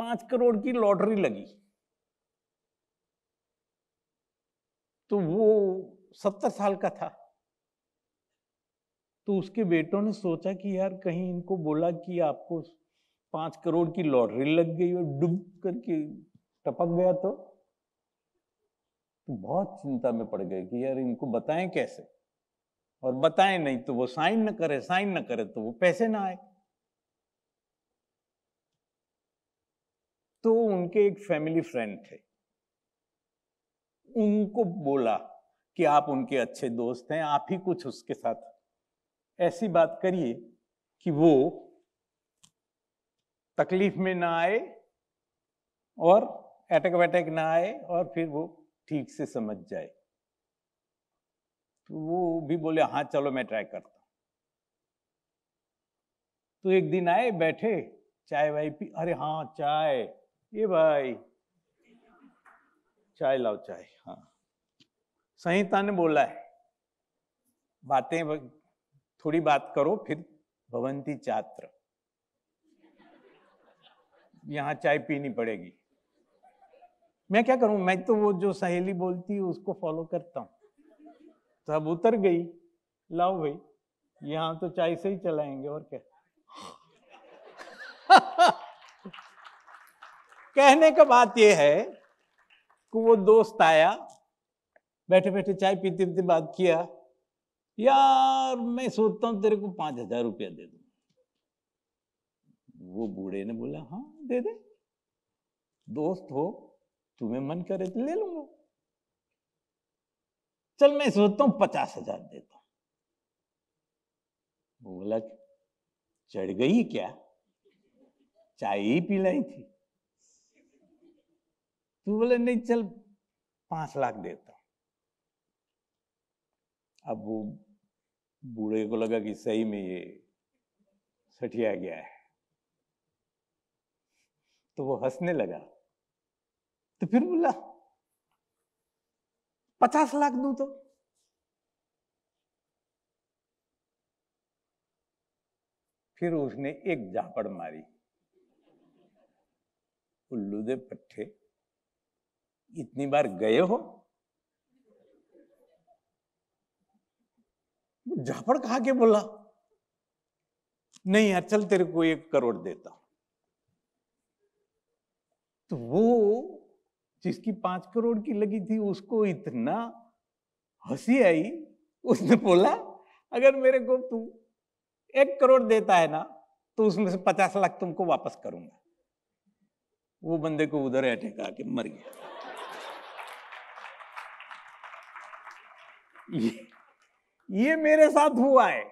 Speaker 2: पांच करोड़ की लॉटरी लगी तो वो सत्तर साल का था तो उसके बेटों ने सोचा कि यार कहीं इनको बोला कि आपको पांच करोड़ की लॉटरी लग गई और डूब करके टपक गया तो, तो बहुत चिंता में पड़ गए कि यार इनको बताएं कैसे और बताएं नहीं तो वो साइन न करे साइन न करे तो वो पैसे ना आए तो उनके एक फैमिली फ्रेंड थे उनको बोला कि आप उनके अच्छे दोस्त हैं आप ही कुछ उसके साथ ऐसी बात करिए कि वो तकलीफ में ना आए और अटक बैटक ना आए और फिर वो ठीक से समझ जाए तो वो भी बोले हाँ चलो मैं ट्राई करता हूँ तो एक दिन आए बैठे चाय वाय पी अरे हाँ चाय ये भाई चाय लाओ चाय हाँ संहिता ने बोला है बातें थोड़ी बात करो फिर भवंती चात्र यहाँ चाय पीनी पड़ेगी मैं क्या करूं मैं तो वो जो सहेली बोलती है उसको फॉलो करता हूं सब तो उतर गई लाओ भाई यहां तो चाय से ही चलाएंगे और क्या कहने का बात यह है कि वो दोस्त आया बैठे बैठे चाय पीते पीते बात किया यार मैं सोचता हूं तेरे को पांच हजार रुपया दे दू वो बूढ़े ने बोला हाँ दे दे दोस्त हो तुम्हें मन करे तो ले लूंगा चल मैं सोचता हूं पचास हजार देता हूं बोला चढ़ गई क्या चाय ही पिलाई थी तू तो बोले नहीं चल पांच लाख देता हूं अब वो बूढ़े को लगा कि सही में ये सठिया गया है तो वो हंसने लगा तो फिर बोला पचास लाख दू तो फिर उसने एक झापड़ मारी उल्लू दे पट्टे इतनी बार गए हो झापड़ कहा के बोला नहीं यार चल तेरे को एक करोड़ देता तो वो जिसकी पांच करोड़ की लगी थी उसको इतना हंसी आई उसने बोला अगर मेरे को तू एक करोड़ देता है ना तो उसमें से पचास लाख तुमको वापस करूंगा वो बंदे को उधर अटैक आके मर गया ये, ये मेरे साथ हुआ है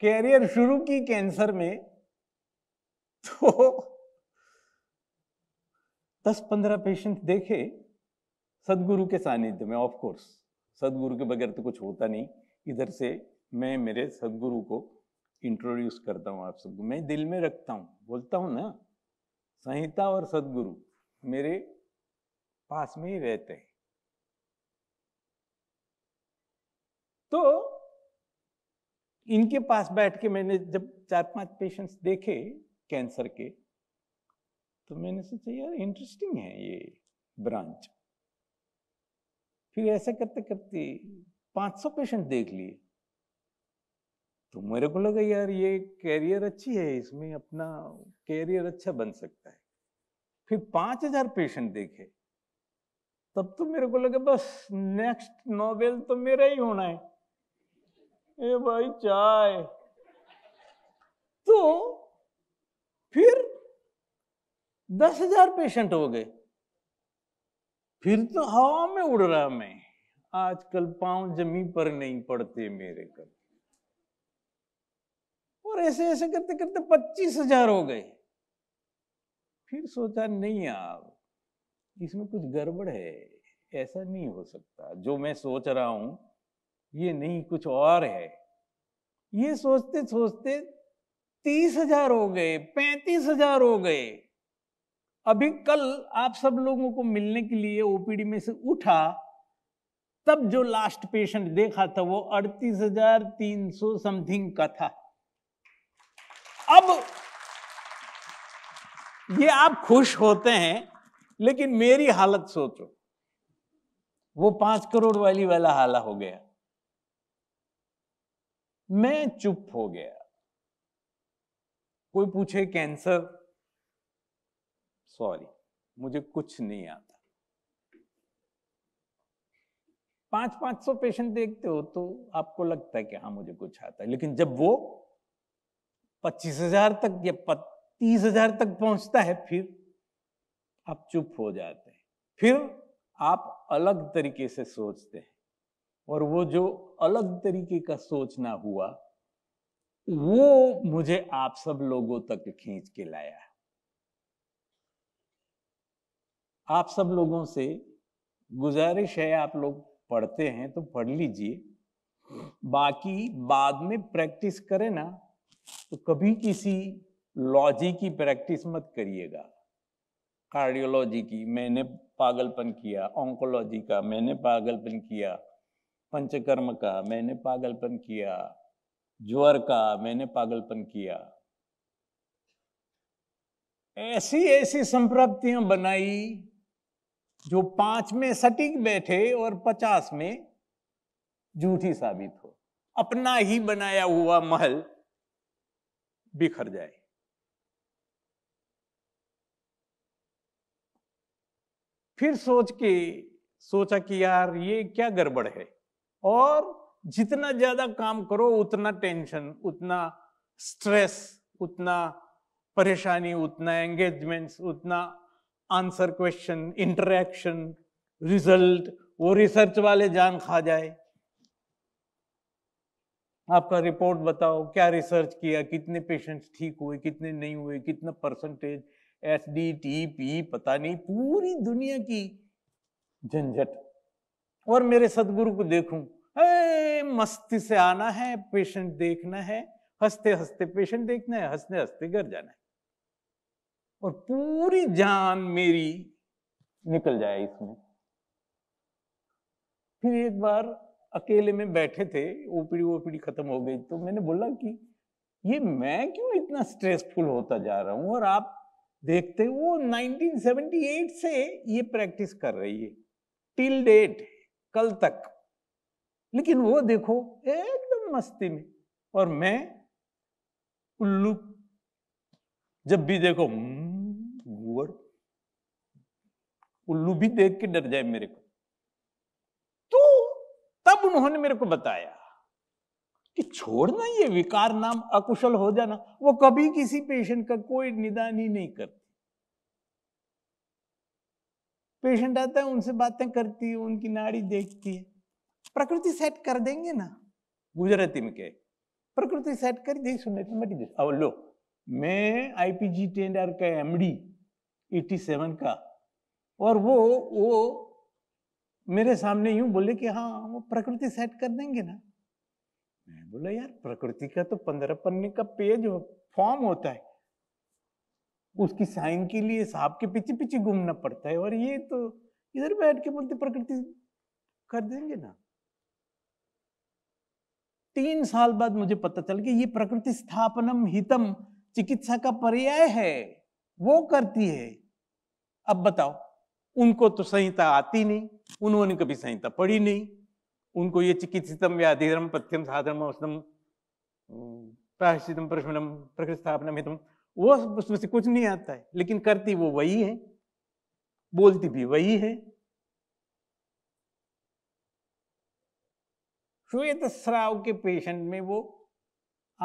Speaker 2: कैरियर शुरू की कैंसर में तो दस पंद्रह पेशेंट देखे सदगुरु के सानिध्य में ऑफ कोर्स सदगुरु के बगैर तो कुछ होता नहीं इधर से मैं मेरे सदगुरु को इंट्रोड्यूस करता हूँ आप सबको मैं दिल में रखता हूँ बोलता हूँ ना संहिता और सदगुरु मेरे पास में ही रहते हैं तो इनके पास बैठ के मैंने जब चार पांच पेशेंट्स देखे कैंसर के तो मैंने सोचा यार इंटरेस्टिंग है ये ब्रांच फिर ऐसा करते करते 500 पेशेंट देख लिए तो मेरे को लगा यार ये कैरियर अच्छी है इसमें अपना कैरियर अच्छा बन सकता है फिर 5000 पेशेंट देखे तब तो मेरे को लगा बस नेक्स्ट नोबेल तो मेरा ही होना है ए भाई चाय तो दस हजार पेशेंट हो गए फिर तो हवा में उड़ रहा मैं आजकल पांव जमी पर नहीं पड़ते मेरे कर और ऐसे ऐसे करते करते पच्चीस हजार हो गए फिर सोचा नहीं यार इसमें कुछ गड़बड़ है ऐसा नहीं हो सकता जो मैं सोच रहा हूं ये नहीं कुछ और है ये सोचते सोचते तीस हजार हो गए पैंतीस हजार हो गए अभी कल आप सब लोगों को मिलने के लिए ओपीडी में से उठा तब जो लास्ट पेशेंट देखा था वो अड़तीस हजार तीन सौ समथिंग का था अब ये आप खुश होते हैं लेकिन मेरी हालत सोचो वो पांच करोड़ वाली वाला हाला हो गया मैं चुप हो गया कोई पूछे कैंसर सॉरी मुझे कुछ नहीं आता पांच पांच सौ पेशेंट देखते हो तो आपको लगता है कि हाँ मुझे कुछ आता है लेकिन जब वो पच्चीस हजार तक या तीस हजार तक पहुंचता है फिर आप चुप हो जाते हैं फिर आप अलग तरीके से सोचते हैं और वो जो अलग तरीके का सोचना हुआ वो मुझे आप सब लोगों तक खींच के लाया आप सब लोगों से गुजारिश है आप लोग पढ़ते हैं तो पढ़ लीजिए बाकी बाद में प्रैक्टिस करें ना तो कभी किसी लॉजी की प्रैक्टिस मत करिएगा कार्डियोलॉजी की मैंने पागलपन किया ऑन्कोलॉजी का मैंने पागलपन किया पंचकर्म का मैंने पागलपन किया ज्वर का मैंने पागलपन किया ऐसी ऐसी संप्राप्तियां बनाई जो पांच में सटीक बैठे और पचास में झूठी साबित हो अपना ही बनाया हुआ महल बिखर जाए फिर सोच के सोचा कि यार ये क्या गड़बड़ है और जितना ज्यादा काम करो उतना टेंशन उतना स्ट्रेस उतना परेशानी उतना एंगेजमेंट्स उतना आंसर क्वेश्चन इंटरेक्शन रिजल्ट वो रिसर्च वाले जान खा जाए आपका रिपोर्ट बताओ क्या रिसर्च किया कितने पेशेंट्स ठीक हुए कितने नहीं हुए कितना percentage S D T P पता नहीं पूरी दुनिया की झंझट और मेरे सदगुरु को देखूं मस्ती से आना है पेशेंट देखना है हंसते हंसते पेशेंट देखना है हंसते हंसते घर जाना है और पूरी जान मेरी निकल जाए इसमें फिर एक बार अकेले में बैठे थे ओपीडी ओपीडी खत्म हो गई तो मैंने बोला कि ये मैं क्यों इतना स्ट्रेसफुल होता जा रहा हूं और आप देखते वो 1978 से ये प्रैक्टिस कर रही है टिल डेट कल तक लेकिन वो देखो एकदम मस्ती में और मैं उल्लू जब भी देखो घूवर हम्म, उल्लू भी देख के डर जाए मेरे को तो तब उन्होंने मेरे को बताया कि छोड़ना ये विकार नाम अकुशल हो जाना वो कभी किसी पेशेंट का कोई निदान ही नहीं करती पेशेंट आता है उनसे बातें करती है उनकी नाड़ी देखती है प्रकृति सेट कर देंगे ना गुजराती में क्या प्रकृति सेट कर दी सुनने मटी दे लो मैं आईपीजी टेंडर का एमडी 87 का और वो वो मेरे सामने यूं बोले कि हाँ वो प्रकृति सेट कर देंगे ना मैं बोला यार प्रकृति का तो पंद्रह पन्ने का पेज फॉर्म होता है उसकी साइन के लिए साहब के पीछे पीछे घूमना पड़ता है और ये तो इधर बैठ के बोलते प्रकृति कर देंगे ना तीन साल बाद मुझे पता चल गया ये प्रकृति स्थापनम हितम चिकित्सा का पर्याय है वो करती है अब बताओ उनको तो संहिता आती नहीं उन्होंने कभी संहिता पढ़ी नहीं उनको ये चिकित्सितम व्याधिरम पथ्यम साधनम औषधम प्रायश्चितम प्रश्नम प्रकृति स्थापना हितम वो उसमें से कुछ नहीं आता है लेकिन करती वो वही है बोलती भी वही है श्वेत स्राव के पेशेंट में वो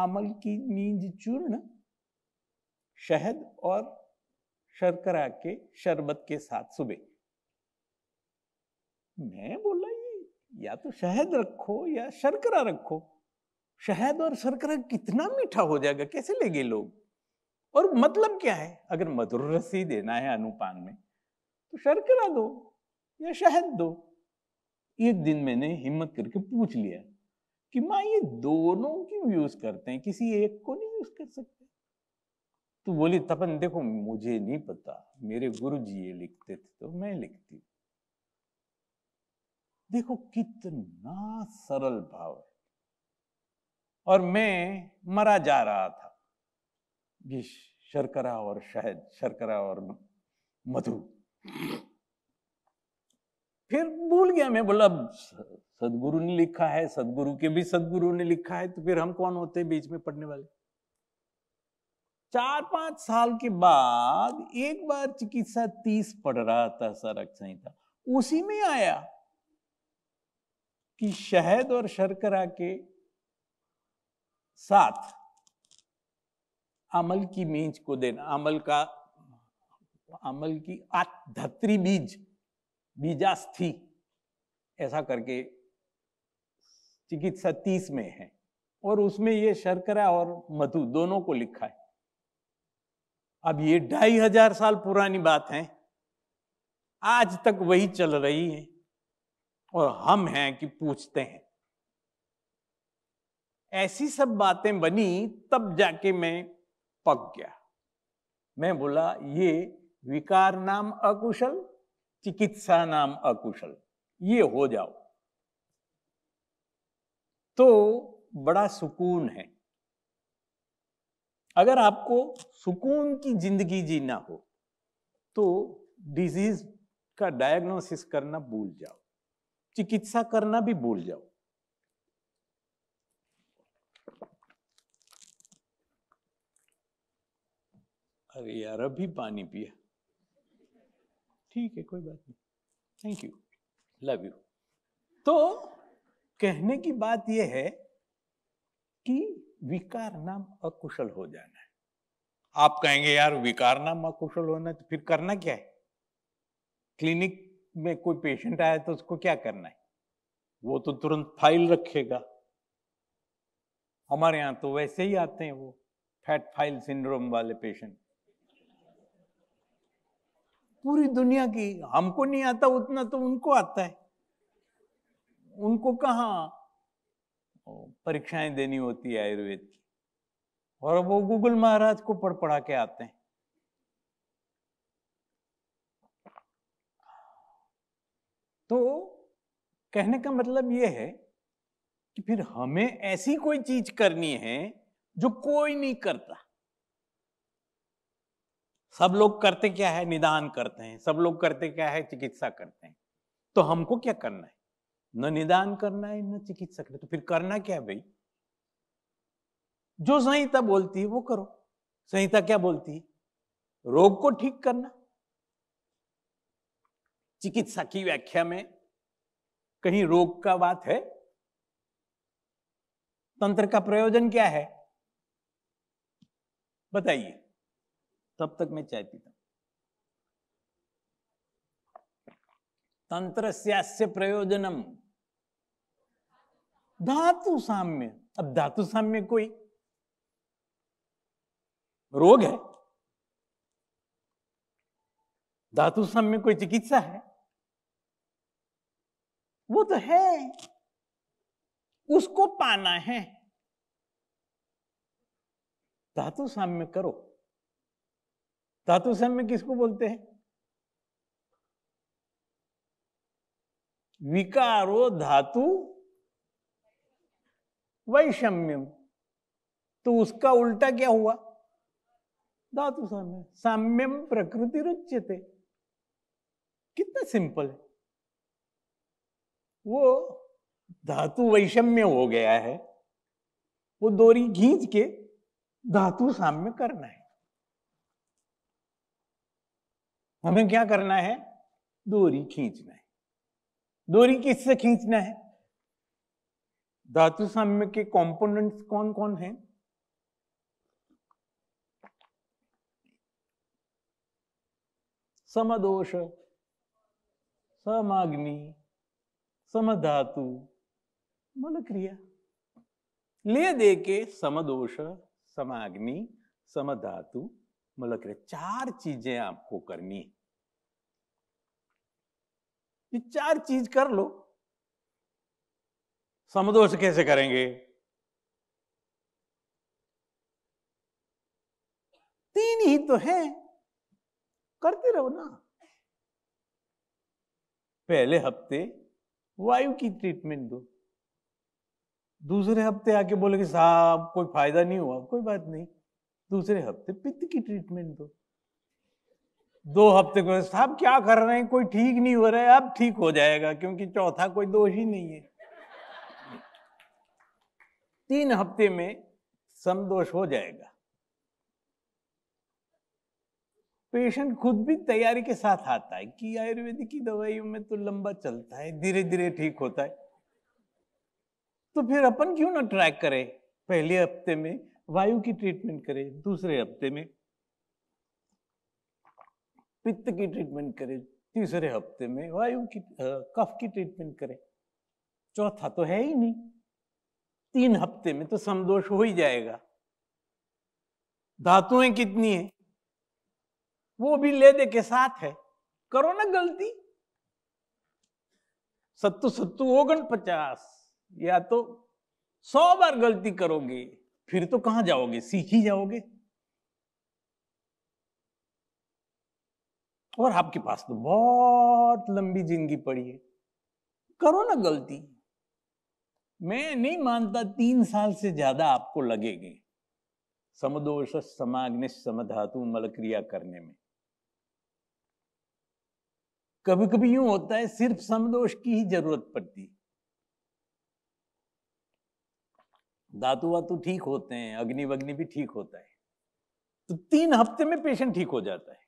Speaker 2: आमल की नींद चूर्ण शहद और शर्करा के शरबत के साथ सुबह मैं बोला ये या तो शहद रखो या शर्करा रखो शहद और शर्करा कितना मीठा हो जाएगा कैसे लेंगे लोग और मतलब क्या है अगर मधुर रस ही देना है अनुपान में तो शर्करा दो या शहद दो एक दिन मैंने हिम्मत करके पूछ लिया कि माँ ये दोनों क्यों यूज करते हैं किसी एक को नहीं यूज कर सकते तो बोली तपन देखो मुझे नहीं पता मेरे गुरु जी ये लिखते थे तो मैं लिखती देखो कितना सरल भाव है और मैं मरा जा रहा था ये शर्करा और शहद शर्करा और मधु फिर भूल गया मैं बोला सदगुरु ने लिखा है सदगुरु के भी सदगुरु ने लिखा है तो फिर हम कौन होते बीच में पढ़ने वाले चार पांच साल के बाद एक बार चिकित्सा तीस पड़ रहा था सरक संहिता उसी में आया कि शहद और शर्करा के साथ अमल की मींच को देना अमल का अमल की धत्री बीज बीजास्थी ऐसा करके चिकित्सा तीस में है और उसमें यह शर्करा और मधु दोनों को लिखा है अब ये ढाई हजार साल पुरानी बात है आज तक वही चल रही है और हम हैं कि पूछते हैं ऐसी सब बातें बनी तब जाके मैं पक गया मैं बोला ये विकार नाम अकुशल चिकित्सा नाम अकुशल ये हो जाओ तो बड़ा सुकून है अगर आपको सुकून की जिंदगी जीना हो तो डिजीज का डायग्नोसिस करना भूल जाओ चिकित्सा करना भी भूल जाओ अरे यार अभी पानी पिया ठीक है कोई बात नहीं थैंक यू लव यू तो कहने की बात यह है कि विकार नाम अकुशल हो जाना है आप कहेंगे यार विकार नाम अकुशल होना तो फिर करना क्या है क्लिनिक में कोई पेशेंट आया तो उसको क्या करना है वो तो तुरंत फाइल रखेगा हमारे यहां तो वैसे ही आते हैं वो फैट फाइल सिंड्रोम वाले पेशेंट पूरी दुनिया की हमको नहीं आता उतना तो उनको आता है उनको कहा परीक्षाएं देनी होती है आयुर्वेद की और वो गूगल महाराज को पढ़ पढ़ा के आते हैं तो कहने का मतलब ये है कि फिर हमें ऐसी कोई चीज करनी है जो कोई नहीं करता सब लोग करते क्या है निदान करते हैं सब लोग करते क्या है चिकित्सा करते हैं तो हमको क्या करना है न निदान करना है न चिकित्सक ने तो फिर करना क्या है भाई जो संहिता बोलती है वो करो संहिता क्या बोलती है रोग को ठीक करना चिकित्सा की व्याख्या में कहीं रोग का बात है तंत्र का प्रयोजन क्या है बताइए तब तक मैं चाय पीता तंत्र से प्रयोजनम धातु साम्य अब धातु साम्य कोई रोग है धातु साम्य कोई चिकित्सा है वो तो है उसको पाना है धातु साम्य करो धातु साम्य किसको बोलते हैं विकारो धातु वैषम्यम तो उसका उल्टा क्या हुआ धातु साम्य साम्यम प्रकृति रुच्यते कितना सिंपल है वो धातु वैषम्य हो गया है वो दोरी खींच के धातु साम्य करना है हमें क्या करना है दोरी खींचना है दोरी किससे खींचना है धातु साम्य के कंपोनेंट्स कौन कौन हैं? समदोष समाग्नि समधातु मल क्रिया ले दे के समदोष समाग्नि समधातु मल क्रिया चार चीजें आपको करनी है ये चार चीज कर लो समदोष कैसे करेंगे तीन ही तो है करते रहो ना पहले हफ्ते वायु की ट्रीटमेंट दो दूसरे हफ्ते आके बोले कि साहब कोई फायदा नहीं हुआ कोई बात नहीं दूसरे हफ्ते पित्त की ट्रीटमेंट दो दो हफ्ते को साहब क्या कर रहे हैं कोई ठीक नहीं हो रहा है अब ठीक हो जाएगा क्योंकि चौथा कोई दोष ही नहीं है तीन हफ्ते में समदोष हो जाएगा पेशेंट खुद भी तैयारी के साथ आता है कि आयुर्वेदिक की दवाइयों में तो लंबा चलता है धीरे धीरे ठीक होता है तो फिर अपन क्यों ना ट्रैक करें पहले हफ्ते में वायु की ट्रीटमेंट करें दूसरे हफ्ते में पित्त की ट्रीटमेंट करें तीसरे हफ्ते में वायु की कफ की ट्रीटमेंट करें चौथा तो है ही नहीं तीन हफ्ते में तो समदोष हो ही जाएगा धातुएं कितनी है वो भी ले दे के साथ है करो ना गलती सत्तू सत्तू ओगन पचास या तो सौ बार गलती करोगे फिर तो कहां जाओगे सीख ही जाओगे और आपके पास तो बहुत लंबी जिंदगी पड़ी है करो ना गलती मैं नहीं मानता तीन साल से ज्यादा आपको लगेंगे समदोष समाग्नि समधातु मल क्रिया करने में कभी कभी यूं होता है सिर्फ समदोष की ही जरूरत पड़ती धातु वातु ठीक होते हैं अग्नि वग्नि भी ठीक होता है तो तीन हफ्ते में पेशेंट ठीक हो जाता है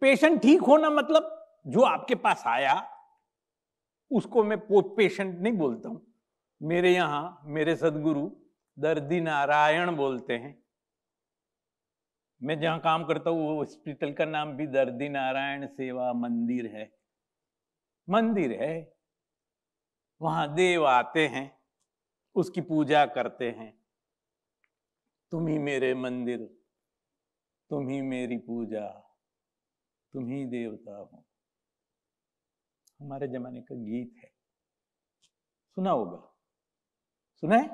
Speaker 2: पेशेंट ठीक होना मतलब जो आपके पास आया उसको मैं पेशेंट नहीं बोलता हूं मेरे यहाँ मेरे सदगुरु दर्दी नारायण बोलते हैं मैं जहाँ काम करता हूँ वो हॉस्पिटल का नाम भी दर्दी नारायण सेवा मंदिर है मंदिर है वहाँ देव आते हैं उसकी पूजा करते हैं तुम ही मेरे मंदिर तुम ही मेरी पूजा तुम ही देवता हो हमारे जमाने का गीत है सुना होगा सुना है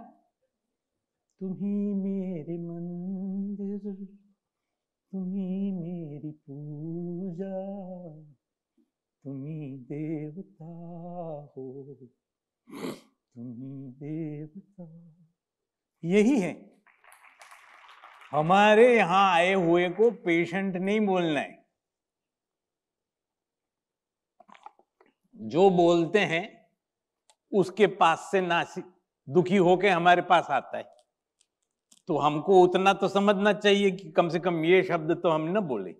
Speaker 2: तुम्ही मेरे मंदिर तुम्ही मेरी पूजा तुम्ही देवता हो तुम्ही देवता यही है हमारे यहां आए हुए को पेशेंट नहीं बोलना है जो बोलते हैं उसके पास से नासिक दुखी होके हमारे पास आता है तो हमको उतना तो समझना चाहिए कि कम से कम ये शब्द तो हम न बोले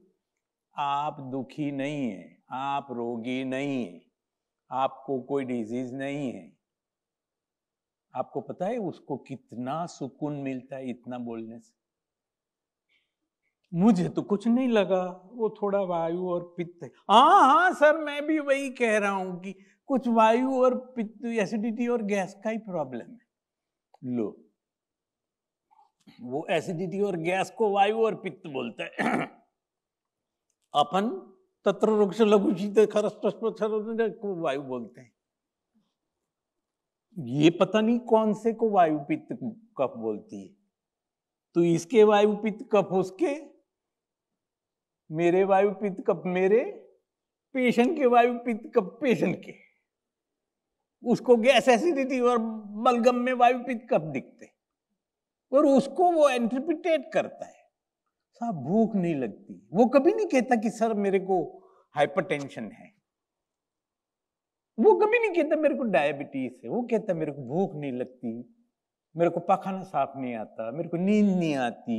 Speaker 2: आप दुखी नहीं है आप रोगी नहीं है आपको कोई डिजीज नहीं है आपको पता है उसको कितना सुकून मिलता है इतना बोलने से मुझे तो कुछ नहीं लगा वो थोड़ा वायु और पित्त हाँ हाँ सर मैं भी वही कह रहा हूं कि कुछ वायु और पित्त एसिडिटी और गैस का ही प्रॉब्लम है लो वो एसिडिटी और गैस को वायु और पित्त बोलते हैं अपन तत्र वृक्ष लघु को वायु बोलते हैं ये पता नहीं कौन से को वायु पित्त कफ बोलती है तो इसके वायु पित्त कफ उसके मेरे वायु पित्त कफ मेरे पेशेंट के वायु पित्त कफ पेशेंट के उसको गैस एसिडिटी और बलगम में वायुपित कब दिखते और उसको वो इंटरप्रिटेट करता है साहब भूख नहीं लगती वो कभी नहीं कहता कि सर मेरे को हाइपरटेंशन है वो कभी नहीं कहता मेरे को डायबिटीज है वो कहता मेरे को भूख नहीं लगती मेरे को पखाना साफ नहीं आता मेरे को नींद नहीं आती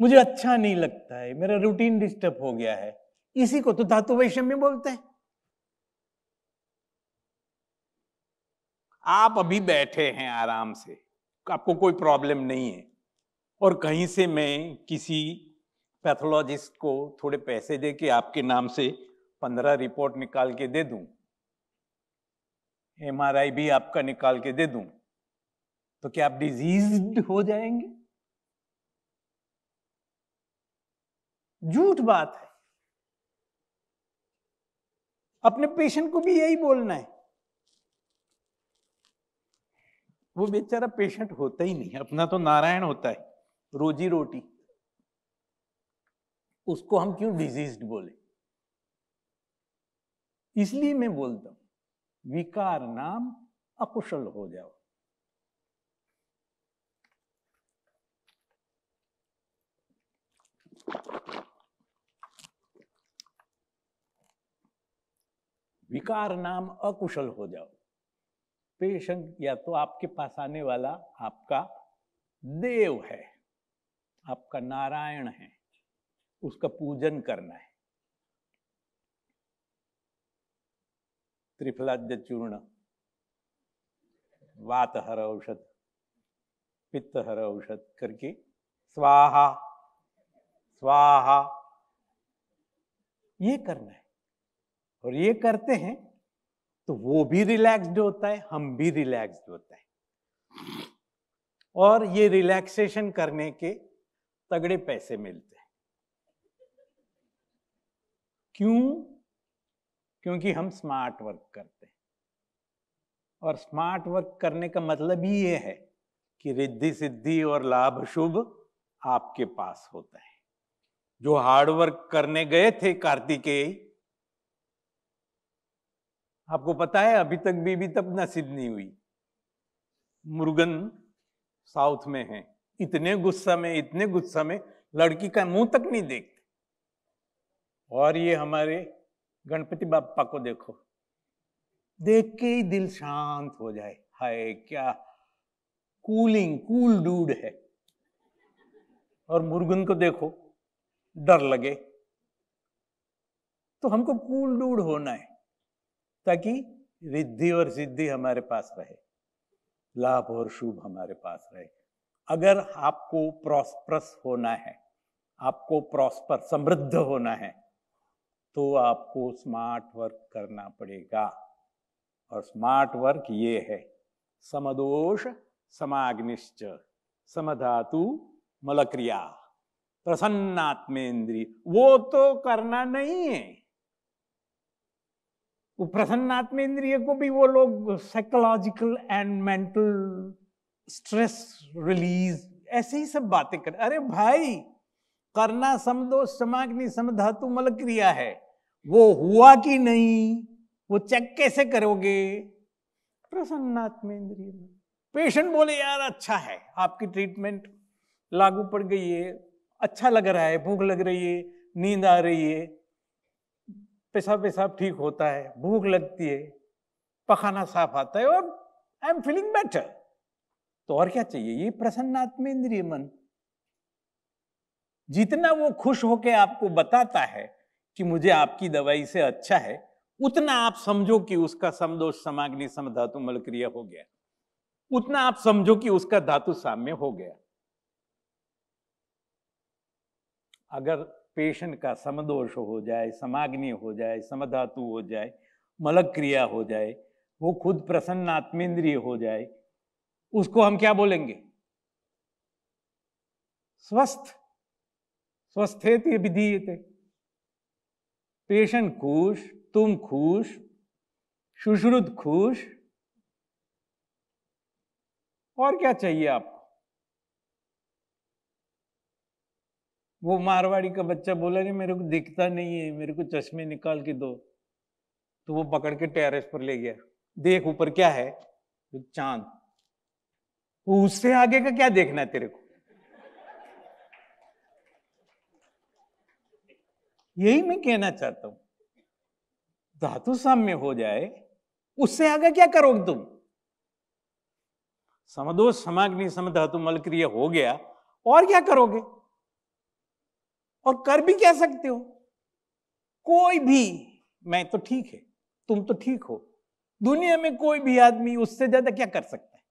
Speaker 2: मुझे अच्छा नहीं लगता है मेरा रूटीन डिस्टर्ब हो गया है इसी को तो धातु वैश्य में बोलते हैं आप अभी बैठे हैं आराम से आपको कोई प्रॉब्लम नहीं है और कहीं से मैं किसी पैथोलॉजिस्ट को थोड़े पैसे दे के आपके नाम से पंद्रह रिपोर्ट निकाल के दे दूं एमआरआई भी आपका निकाल के दे दूं तो क्या आप डिजीज हो जाएंगे झूठ बात है अपने पेशेंट को भी यही बोलना है वो बेचारा पेशेंट होता ही नहीं अपना तो नारायण होता है रोजी रोटी उसको हम क्यों डिजीज बोले इसलिए मैं बोलता हूं विकार नाम अकुशल हो जाओ विकार नाम अकुशल हो जाओ पेशेंट या तो आपके पास आने वाला आपका देव है आपका नारायण है उसका पूजन करना है त्रिफलाद्य चूर्ण वात हर औषध पित्त हर औषध करके स्वाहा स्वाहा ये करना है और ये करते हैं तो वो भी रिलैक्स्ड होता है हम भी रिलैक्स्ड होता है और ये रिलैक्सेशन करने के तगड़े पैसे मिलते हैं क्यों क्योंकि हम स्मार्ट वर्क करते हैं और स्मार्ट वर्क करने का मतलब ही ये है कि रिद्धि सिद्धि और लाभ शुभ आपके पास होता है जो हार्ड वर्क करने गए थे कार्तिकेय आपको पता है अभी तक बीबी तब ना सिद्ध नहीं हुई मुर्गन साउथ में है इतने गुस्सा में इतने गुस्सा में लड़की का मुंह तक नहीं देखते और ये हमारे गणपति बापा को देखो देख के ही दिल शांत हो जाए हाय क्या कूलिंग कूल डूड है और मुर्गन को देखो डर लगे तो हमको कूल डूड होना है ताकि रिद्धि और सिद्धि हमारे पास रहे लाभ और शुभ हमारे पास रहे अगर आपको प्रॉस्परस होना है आपको प्रॉस्पर समृद्ध होना है तो आपको स्मार्ट वर्क करना पड़ेगा और स्मार्ट वर्क ये है समदोष समाग्निश्च समधातु मलक्रिया प्रसन्नात्मेन्द्रिय वो तो करना नहीं है वो प्रसन्न को भी वो लोग psychological and mental stress release ऐसे ही सब बातें कर अरे भाई करना समदोष समाग्नि समधातु मल क्रिया है वो हुआ कि नहीं वो चेक कैसे करोगे प्रसन्नात्मेंद्रिय में पेशेंट बोले यार अच्छा है आपकी ट्रीटमेंट लागू पड़ गई है अच्छा लग रहा है भूख लग रही है नींद आ रही है पेशाब पेशाब ठीक होता है भूख लगती है पखाना साफ आता है और आई एम फीलिंग बेटर तो और क्या चाहिए ये प्रसन्न आत्मेंद्रिय मन जितना वो खुश होके आपको बताता है कि मुझे आपकी दवाई से अच्छा है उतना आप समझो कि उसका समदोष समाग्नि समधातु मल क्रिया हो गया उतना आप समझो कि उसका धातु साम्य हो गया अगर पेशेंट का समदोष हो जाए समाग्नि हो जाए समधातु हो जाए मलक क्रिया हो जाए वो खुद प्रसन्न आत्मेंद्रिय हो जाए उसको हम क्या बोलेंगे स्वस्थ स्वस्थ विधि पेशन पेशेंट खुश तुम खुश सुश्रुत खुश और क्या चाहिए आपको वो मारवाड़ी का बच्चा बोला कि मेरे को दिखता नहीं है मेरे को चश्मे निकाल के दो तो वो पकड़ के टेरेस पर ले गया देख ऊपर क्या है तो चांद तो उससे आगे का क्या देखना है तेरे को यही मैं कहना चाहता हूं धातु साम्य हो जाए उससे आगे क्या करोगे तुम समदोष समाग्नि सम धातु मल क्रिया हो गया और क्या करोगे और कर भी कह सकते हो कोई भी मैं तो ठीक है तुम तो ठीक हो दुनिया में कोई भी आदमी उससे ज्यादा क्या कर सकता है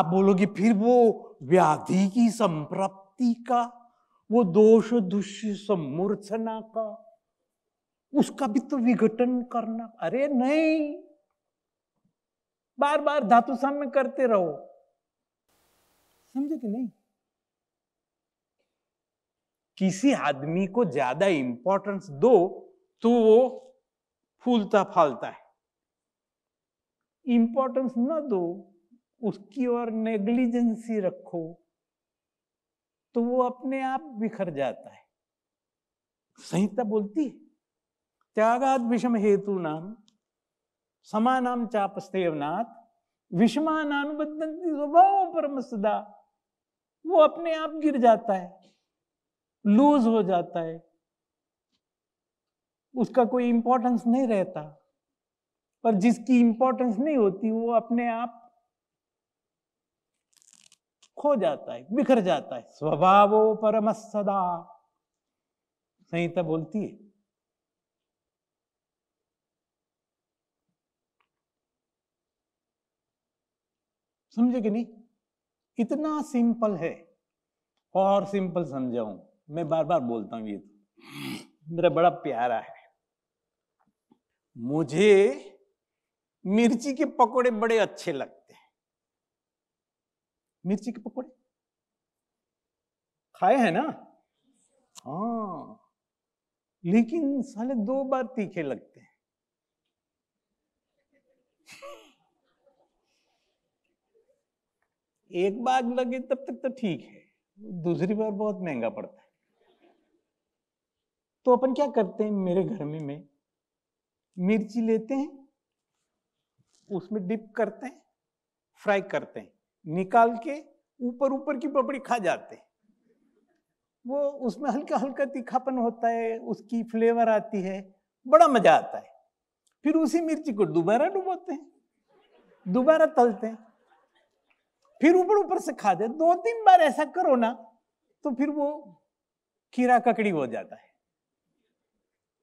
Speaker 2: आप बोलोगे फिर वो व्याधि की संप्राप्ति का वो दोष दुष्य समूर्छना का उसका भी तो विघटन करना अरे नहीं बार बार धातु साम्य करते रहो समझे कि नहीं किसी आदमी को ज्यादा इंपॉर्टेंस दो तो वो फूलता फालता है इंपॉर्टेंस ना दो उसकी और नेग्लिजेंसी रखो तो वो अपने आप बिखर जाता है संहिता बोलती है त्यागाद विषम हेतु नाम समानाम चापस्तेवनाथ विषमान अनुबद्धंती स्वभाव परम सदा वो अपने आप गिर जाता है लूज हो जाता है उसका कोई इंपॉर्टेंस नहीं रहता पर जिसकी इंपॉर्टेंस नहीं होती वो अपने आप खो जाता है बिखर जाता है स्वभाव परम सदा संहिता बोलती है समझे कि नहीं इतना सिंपल है और सिंपल समझाऊं मैं बार बार बोलता हूँ ये तो मेरा बड़ा प्यारा है मुझे मिर्ची के पकोड़े बड़े अच्छे लगते हैं मिर्ची के पकोड़े खाए हैं ना हाँ लेकिन साले दो बार तीखे लगते हैं एक बार लगे तब तक तो ठीक है दूसरी बार बहुत महंगा पड़ता है तो अपन क्या करते हैं मेरे घर में मैं मिर्ची लेते हैं उसमें डिप करते हैं फ्राई करते हैं निकाल के ऊपर ऊपर की पपड़ी खा जाते हैं वो उसमें हल्का हल्का तीखापन होता है उसकी फ्लेवर आती है बड़ा मजा आता है फिर उसी मिर्ची को दोबारा डुबोते हैं दोबारा तलते हैं फिर ऊपर ऊपर से खा दे दो तीन बार ऐसा करो ना तो फिर वो खीरा ककड़ी हो जाता है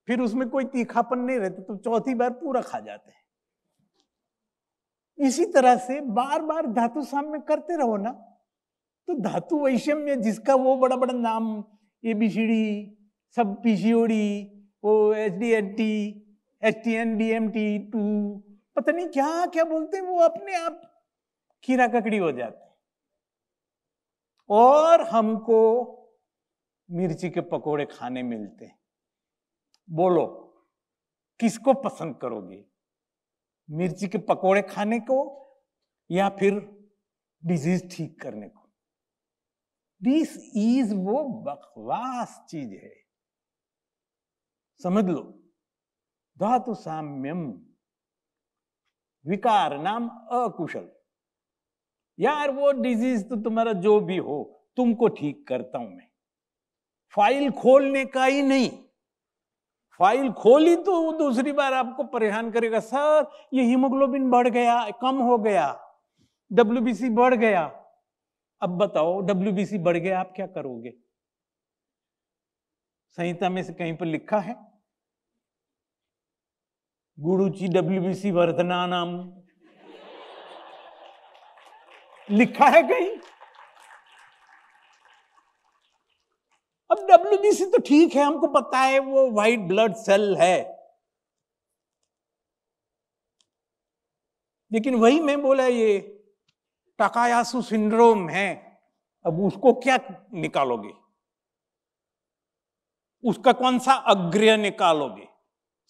Speaker 2: फिर उसमें कोई तीखापन नहीं रहता तो चौथी बार पूरा खा जाते हैं इसी तरह से बार बार धातु साम्य करते रहो ना तो धातु वैषम्य जिसका वो बड़ा बड़ा नाम ए बी सी डी सब पीसीओडी वो H D N T H T N D M T two पता नहीं क्या क्या बोलते हैं वो अपने आप खीरा ककड़ी हो जाते और हमको मिर्ची के पकोड़े खाने मिलते हैं बोलो किसको पसंद करोगे मिर्ची के पकोड़े खाने को या फिर डिजीज ठीक करने को दिस इज वो बकवास चीज है समझ लो धातु साम्यम विकार नाम अकुशल यार वो डिजीज तो तुम्हारा जो भी हो तुमको ठीक करता हूं मैं फाइल खोलने का ही नहीं फाइल खोली तो वो दूसरी बार आपको परेशान करेगा सर ये हीमोग्लोबिन बढ़ गया कम हो गया डब्ल्यू बढ़ गया अब बताओ डब्ल्यू बढ़ गया आप क्या करोगे संहिता में से कहीं पर लिखा है गुरुचि डब्ल्यू बी सी वर्धना नाम लिखा है कहीं अब डब्ल्यू तो ठीक है हमको पता है वो व्हाइट ब्लड सेल है लेकिन वही मैं बोला ये टकायासु सिंड्रोम है अब उसको क्या निकालोगे उसका कौन सा अग्रय निकालोगे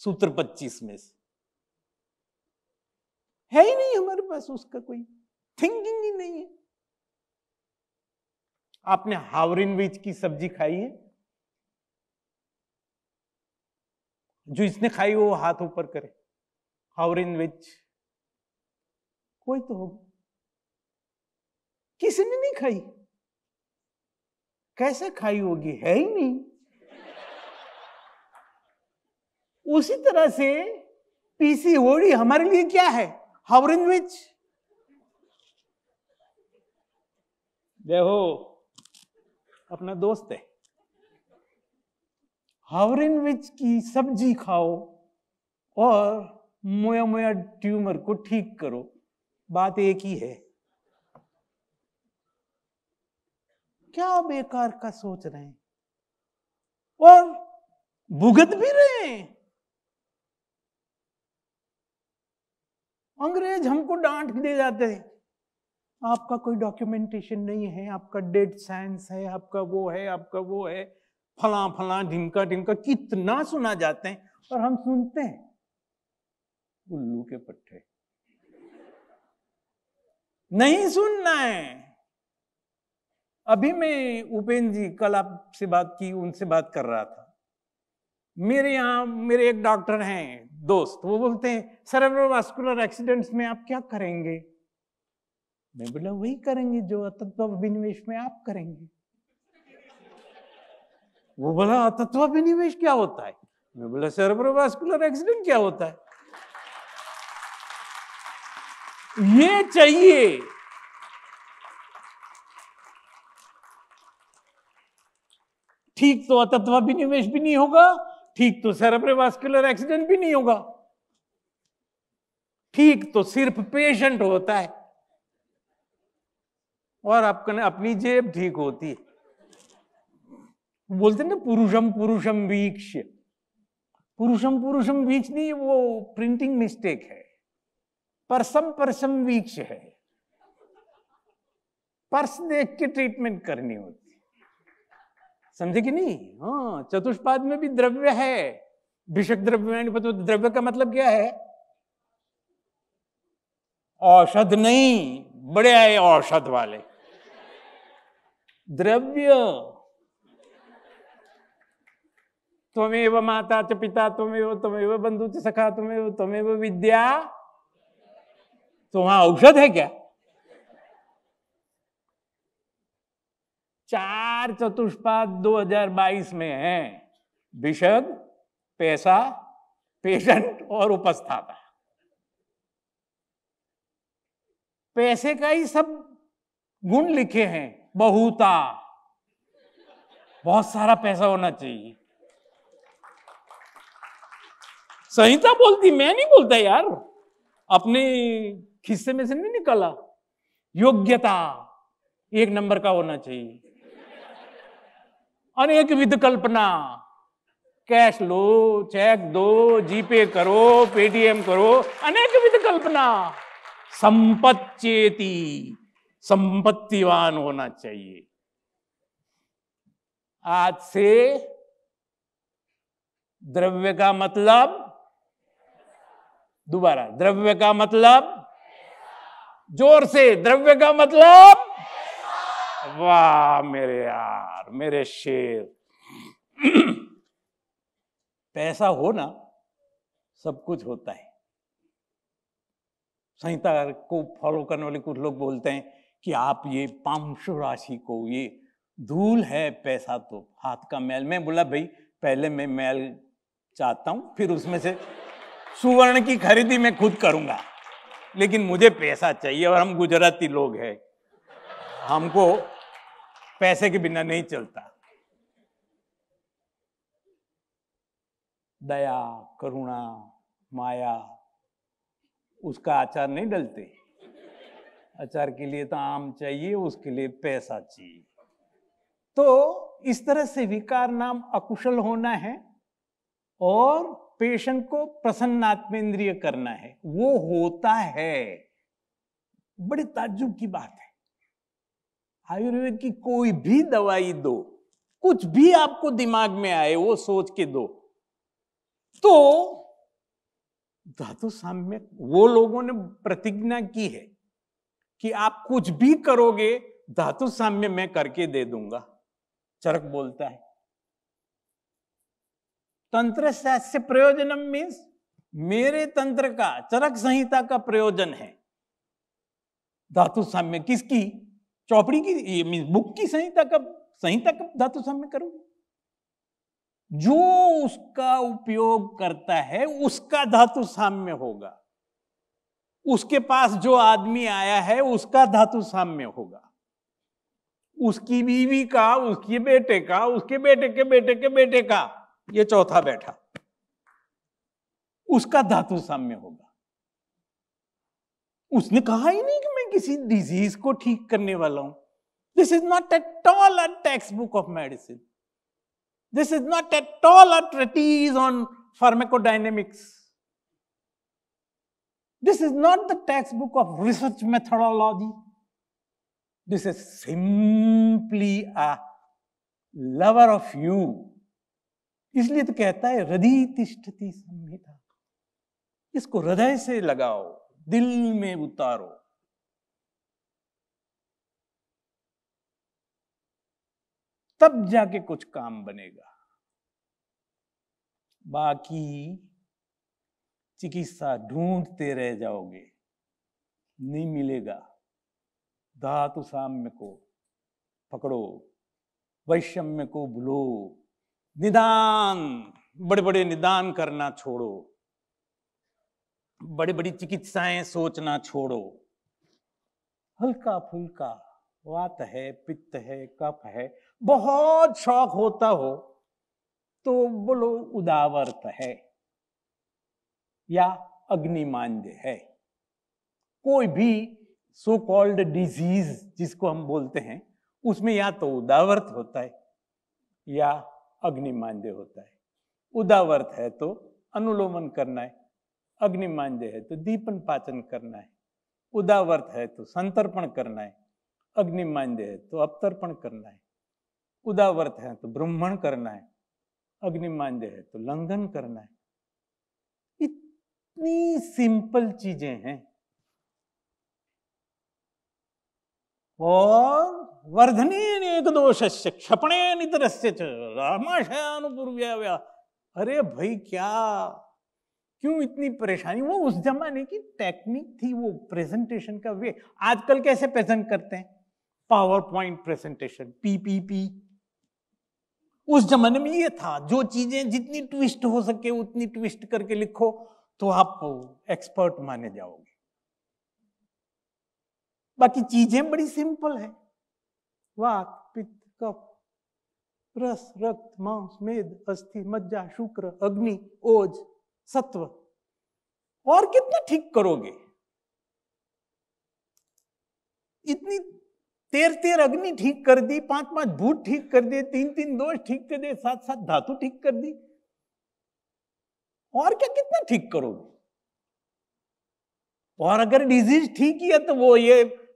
Speaker 2: सूत्र 25 में से है ही नहीं हमारे पास उसका कोई थिंकिंग ही नहीं है आपने हावरिन बीज की सब्जी खाई है जो इसने खाई वो हाथ ऊपर करे हावरिन बीज कोई तो होगा ने नहीं खाई कैसे खाई होगी है ही नहीं उसी तरह से पीसी होड़ी हमारे लिए क्या है हावरिन बीज देखो अपना दोस्त है हावरिन विच की सब्जी खाओ और मोया मोया ट्यूमर को ठीक करो बात एक ही है क्या बेकार का सोच रहे हैं और भुगत भी रहे हैं अंग्रेज हमको डांट दे जाते हैं आपका कोई डॉक्यूमेंटेशन नहीं है आपका डेड साइंस है आपका वो है आपका वो है फला फला ढिमका ढिमका कितना सुना जाते हैं और हम सुनते हैं उल्लू के पट्टे नहीं सुनना है अभी मैं उपेंद्र जी कल आपसे बात की उनसे बात कर रहा था मेरे यहाँ मेरे एक डॉक्टर हैं दोस्त वो बोलते हैं सरेब्रोवास्कुलर एक्सीडेंट्स में आप क्या करेंगे मैं बोला वही करेंगे जो अतत्व विनिवेश में आप करेंगे वो बोला अतत्व विनिवेश क्या होता है मैं बोला सर्वरोवास्कुलर एक्सीडेंट क्या होता है ये चाहिए ठीक तो अतत्व विनिवेश भी नहीं होगा ठीक तो सेरेब्रोवास्कुलर एक्सीडेंट भी नहीं होगा ठीक तो सिर्फ पेशेंट होता है और अपने अपनी जेब ठीक होती है बोलते ना पुरुषम पुरुषम वीक्ष पुरुषम पुरुषम वीक्ष नहीं वो प्रिंटिंग मिस्टेक है परसम परसम वीक्ष है पर्स देख के ट्रीटमेंट करनी होती समझे कि नहीं हाँ चतुष्पाद में भी द्रव्य है भिषक द्रव्य पता तो द्रव्य का मतलब क्या है औषध नहीं बड़े आए औषध वाले द्रव्य तमेव माता च पिता तमेव तमेव बंधु च सखा तमेव तमेव विद्या तो वहां औषध है क्या चार चतुष्पाद 2022 में है विषद पैसा पेशेंट और उपस्थापा पैसे का ही सब गुण लिखे हैं बहुता बहुत सारा पैसा होना चाहिए संहिता बोलती मैं नहीं बोलता यार अपने खिस्से में से नहीं निकाला योग्यता एक नंबर का होना चाहिए अनेक विध कल्पना कैश लो चेक दो जीपे करो पेटीएम करो अनेक विध कल्पना संपत चेती संपत्तिवान होना चाहिए आज से द्रव्य का मतलब दोबारा द्रव्य का मतलब जोर से द्रव्य का मतलब वाह मेरे यार मेरे शेर पैसा हो ना सब कुछ होता है संहिता को फॉलो करने वाले कुछ लोग बोलते हैं कि आप ये पांशु राशि को ये धूल है पैसा तो हाथ का मैल मैं बोला भाई पहले मैं मैल चाहता हूँ फिर उसमें से सुवर्ण की खरीदी मैं खुद करूँगा लेकिन मुझे पैसा चाहिए और हम गुजराती लोग हैं हमको पैसे के बिना नहीं चलता दया करुणा माया उसका आचार नहीं डलते अचार के लिए तो आम चाहिए उसके लिए पैसा चाहिए तो इस तरह से विकार नाम अकुशल होना है और पेशेंट को प्रसन्नात्मेंद्रिय करना है वो होता है बड़े ताज्जुब की बात है आयुर्वेद की कोई भी दवाई दो कुछ भी आपको दिमाग में आए वो सोच के दो तो धातु तो साम्य वो लोगों ने प्रतिज्ञा की है कि आप कुछ भी करोगे धातु साम्य मैं करके दे दूंगा चरक बोलता है तंत्र से प्रयोजनम मीन्स मेरे तंत्र का चरक संहिता का प्रयोजन है धातु साम्य किसकी चौपड़ी की मीन्स बुक की संहिता का संहिता का धातु साम्य करोगे जो उसका उपयोग करता है उसका धातु साम्य होगा उसके पास जो आदमी आया है उसका धातु साम्य होगा उसकी बीवी का उसके बेटे का उसके बेटे के बेटे के बेटे का ये चौथा बैठा उसका धातु साम्य होगा उसने कहा ही नहीं कि मैं किसी डिजीज को ठीक करने वाला हूं this is not a tall a text book of medicine this is not a tall a treatise on pharmacodynamics This is not the textbook of research methodology. This is simply a lover of you. इसलिए तो कहता है हृदय तिष्ठति संहिता इसको हृदय से लगाओ दिल में उतारो तब जाके कुछ काम बनेगा बाकी चिकित्सा ढूंढते रह जाओगे नहीं मिलेगा धातु साम्य को पकड़ो वैषम्य को भूलो निदान बड़े बड़े निदान करना छोड़ो बड़ी बड़ी चिकित्साएं सोचना छोड़ो हल्का फुल्का वात है पित्त है कफ है बहुत शौक होता हो तो बोलो उदावर्त है या अग्निमान्य है कोई भी सो कॉल्ड डिजीज जिसको हम बोलते हैं उसमें या तो उदावर्त होता है या अग्निमान्य होता है उदावर्त है तो अनुलोमन करना है अग्निमान्य है तो दीपन पाचन करना है उदावर्त है तो संतर्पण करना है अग्निमान्य है तो अपतर्पण करना है उदावर्त है तो ब्रह्मण करना है अग्निमान्य है तो लंघन करना है कितनी सिंपल चीजें हैं और वर्धने एक दोष से क्षपणे नितर से अरे भाई क्या क्यों इतनी परेशानी वो उस जमाने की टेक्निक थी वो प्रेजेंटेशन का वे आजकल कैसे प्रेजेंट करते हैं पावर पॉइंट प्रेजेंटेशन पीपीपी उस जमाने में ये था जो चीजें जितनी ट्विस्ट हो सके उतनी ट्विस्ट करके लिखो तो आप एक्सपर्ट माने जाओगे
Speaker 1: बाकी चीजें
Speaker 2: बड़ी सिंपल है वाक पित्त कफ रस रक्त मांस मेद अस्थि मज्जा शुक्र अग्नि ओज सत्व और कितना ठीक करोगे इतनी तेर तेर अग्नि ठीक कर दी पांच पांच भूत ठीक कर दिए तीन तीन दोष ठीक कर दिए सात सात धातु ठीक कर दी और क्या कितना ठीक करोगे और अगर डिजीज ठीक ही है तो वो ये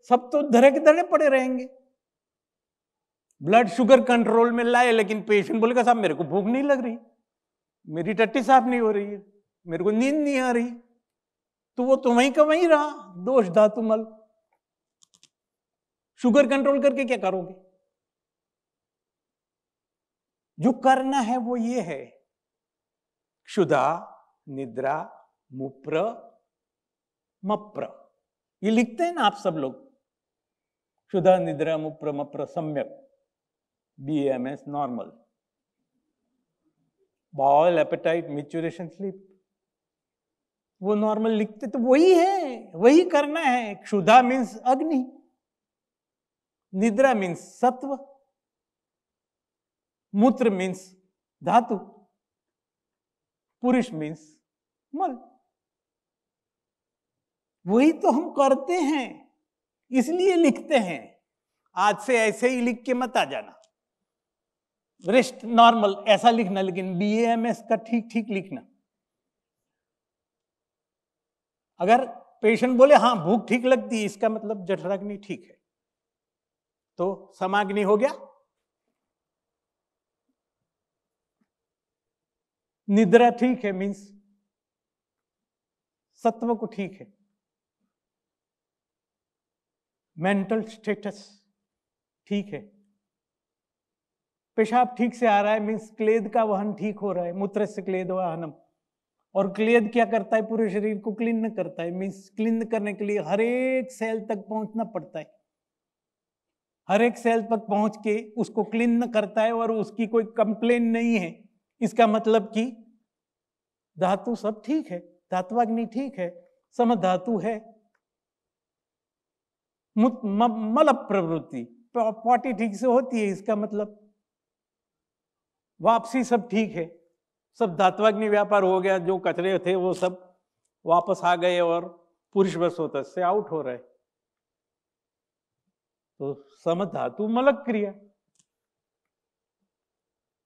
Speaker 2: सब तो धरे के धरे पड़े रहेंगे ब्लड शुगर कंट्रोल में लाए लेकिन पेशेंट बोलेगा साहब मेरे को भूख नहीं लग रही मेरी टट्टी साफ नहीं हो रही है मेरे को नींद नहीं आ रही तो वो तो वहीं का वहीं रहा दोष धातु मल शुगर कंट्रोल करके क्या करोगे जो करना है वो ये है ಶುಧ निद्रा मुप्र मप्र ये लिखते हैं ना आप सब लोग शुदा निद्रा मुप्र मप्र सम्यक B M S normal bowel appetite micturition sleep वो नॉर्मल लिखते तो वही है वही करना है क्षुधा मीन्स अग्नि निद्रा मीन्स सत्व मूत्र मीन्स धातु पुरुष मीन्स मल वही तो हम करते हैं इसलिए लिखते हैं आज से ऐसे ही लिख के मत आ जाना रिस्ट नॉर्मल ऐसा लिखना लेकिन बी एम एस का ठीक ठीक लिखना अगर पेशेंट बोले हाँ भूख ठीक लगती है इसका मतलब जठराग्नि ठीक है तो समाग्नि हो गया निद्रा ठीक है मीन्स सत्व को ठीक है मेंटल स्टेटस ठीक है पेशाब ठीक से आ रहा है मीन्स क्लेद का वहन ठीक हो रहा है मूत्र से क्लेद वाहनम और क्लेद क्या करता है पूरे शरीर को क्लीन करता है मीन्स क्लीन करने के लिए हर एक सेल तक पहुंचना पड़ता है हर एक सेल तक पहुंच के उसको क्लीन करता है और उसकी कोई कंप्लेन नहीं है इसका मतलब कि धातु सब ठीक है धातुवाग्नि ठीक है सम धातु है मल प्रवृत्ति पॉटी ठीक से होती है इसका मतलब वापसी सब ठीक है सब धातुवाग्नि व्यापार हो गया जो कचरे थे वो सब वापस आ गए और पुरुष होता से आउट हो रहे तो सम धातु मलक क्रिया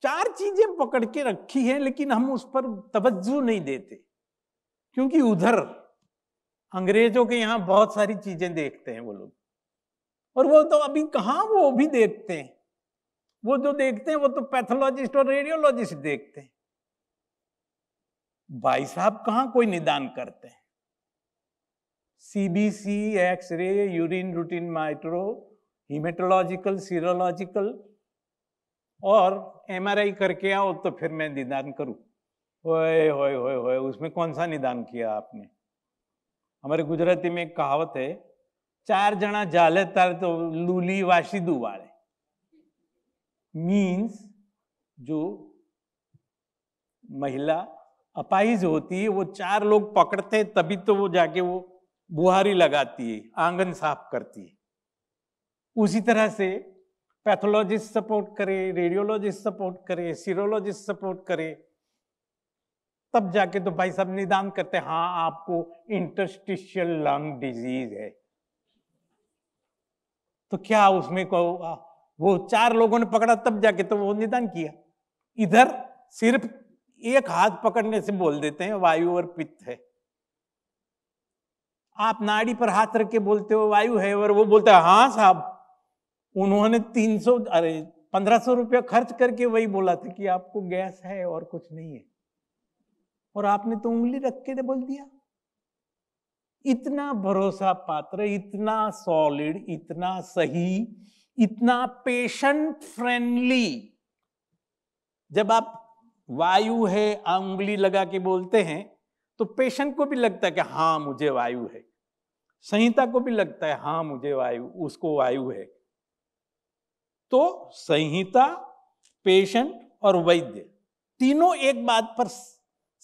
Speaker 2: चार चीजें पकड़ के रखी हैं लेकिन हम उस पर तवज्जो नहीं देते क्योंकि उधर अंग्रेजों के यहां बहुत सारी चीजें देखते हैं वो लोग और वो तो अभी कहा वो भी देखते हैं वो जो देखते हैं वो तो पैथोलॉजिस्ट और रेडियोलॉजिस्ट देखते हैं भाई साहब कहा कोई निदान करते हैं CBC x ray urine routine micro hematological serological और आई करके आओ तो फिर मैं निदान करूँ ओए होए होए होए उसमें कौन सा निदान किया आपने हमारे गुजराती में एक कहावत है चार जना जाले तार तो लूली वाशी दुवाले मीन्स जो महिला अपाइज होती है वो चार लोग पकड़ते हैं तभी तो वो जाके वो बुहारी लगाती है आंगन साफ करती है उसी तरह से पैथोलॉजिस्ट सपोर्ट करे रेडियोलॉजिस्ट सपोर्ट करे सीरोलॉजिस्ट सपोर्ट करे तब जाके तो भाई साहब निदान करते हाँ आपको इंटरस्टिशियल लंग डिजीज है तो क्या उसमें को वो चार लोगों ने पकड़ा तब जाके तो वो निदान किया इधर सिर्फ एक हाथ पकड़ने से बोल देते हैं वायु और पित्त है आप नाड़ी पर हाथ रख के बोलते हो वायु है और वो बोलता है हाँ साहब उन्होंने 300 अरे 1500 रुपया खर्च करके वही बोला था कि आपको गैस है और कुछ नहीं है और आपने तो उंगली रख के बोल दिया इतना भरोसा पात्र इतना सॉलिड इतना सही इतना पेशेंट फ्रेंडली जब आप वायु है उंगली लगा के बोलते हैं तो पेशेंट को भी लगता है कि हाँ मुझे वायु है संहिता को भी लगता है हाँ मुझे वायु उसको वायु है तो संहिता पेशेंट और वैद्य तीनों एक बात पर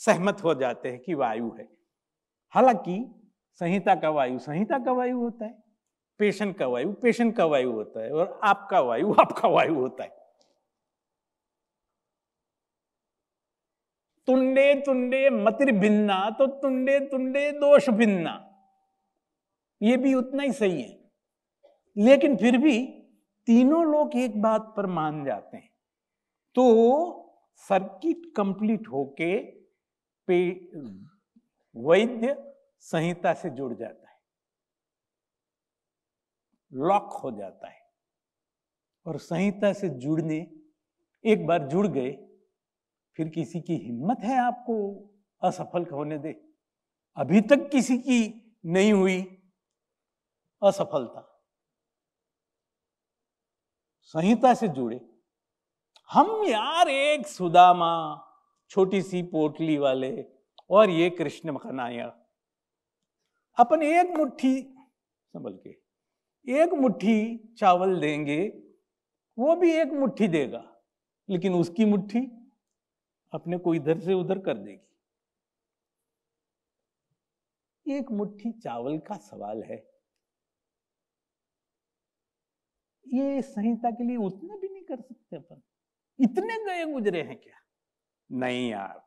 Speaker 2: सहमत हो जाते हैं कि वायु है हालांकि संहिता का वायु संहिता का वायु होता है पेशेंट का वायु पेशेंट का वायु होता है और आपका वायु आपका वायु होता है तुंडे तुंडे मतिर भिन्ना तो तुंडे तुंडे दोष भिन्ना ये भी उतना ही सही है लेकिन फिर भी तीनों लोग एक बात पर मान जाते हैं तो सर्किट कंप्लीट होके पे वैद्य संहिता से जुड़ जाता है लॉक हो जाता है और संहिता से जुड़ने एक बार जुड़ गए फिर किसी की हिम्मत है आपको असफल होने दे अभी तक किसी की नहीं हुई असफलता संहिता से जुड़े हम यार एक सुदामा छोटी सी पोटली वाले और ये कृष्ण मखनाया अपन एक मुट्ठी संभल के एक मुट्ठी चावल देंगे वो भी एक मुट्ठी देगा लेकिन उसकी मुट्ठी अपने को इधर से उधर कर देगी एक मुट्ठी चावल का सवाल है ये संहिता के लिए उतना भी नहीं कर सकते अपन इतने गए गुजरे हैं क्या नहीं यार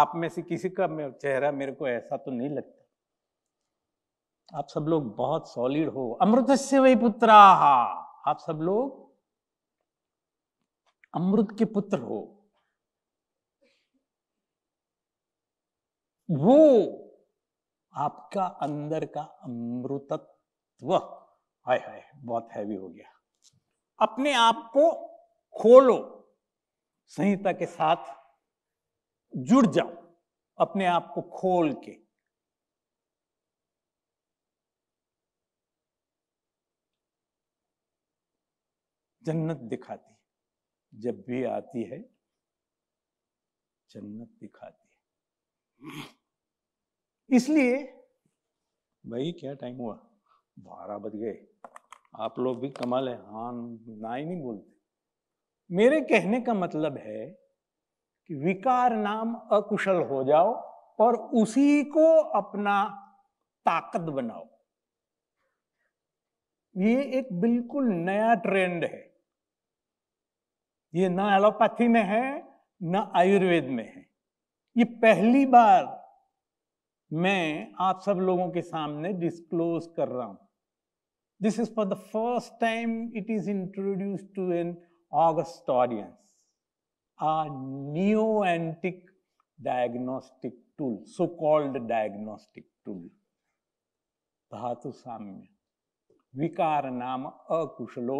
Speaker 2: आप में से किसी का चेहरा मेरे को ऐसा तो नहीं लगता आप सब लोग बहुत सॉलिड हो अमृत से वही पुत्रा आप सब लोग अमृत के पुत्र हो वो आपका अंदर का अमृतत्व हाय हाय बहुत हैवी हो गया अपने आप को खोलो संहिता के साथ जुड़ जाओ अपने आप को खोल के जन्नत दिखाती है जब भी आती है जन्नत दिखाती है इसलिए भाई क्या टाइम हुआ बारह बज गए आप लोग भी कमाल है हाँ ना ही नहीं बोलते मेरे कहने का मतलब है कि विकार नाम अकुशल हो जाओ और उसी को अपना ताकत बनाओ ये एक बिल्कुल नया ट्रेंड है ये ना एलोपैथी में है ना आयुर्वेद में है ये पहली बार मैं आप सब लोगों के सामने डिस्क्लोज कर रहा हूं This is for the first time it is introduced to an August audience, a neo-antic diagnostic tool, so-called diagnostic tool. dhatu साम्य vikar nama akushalo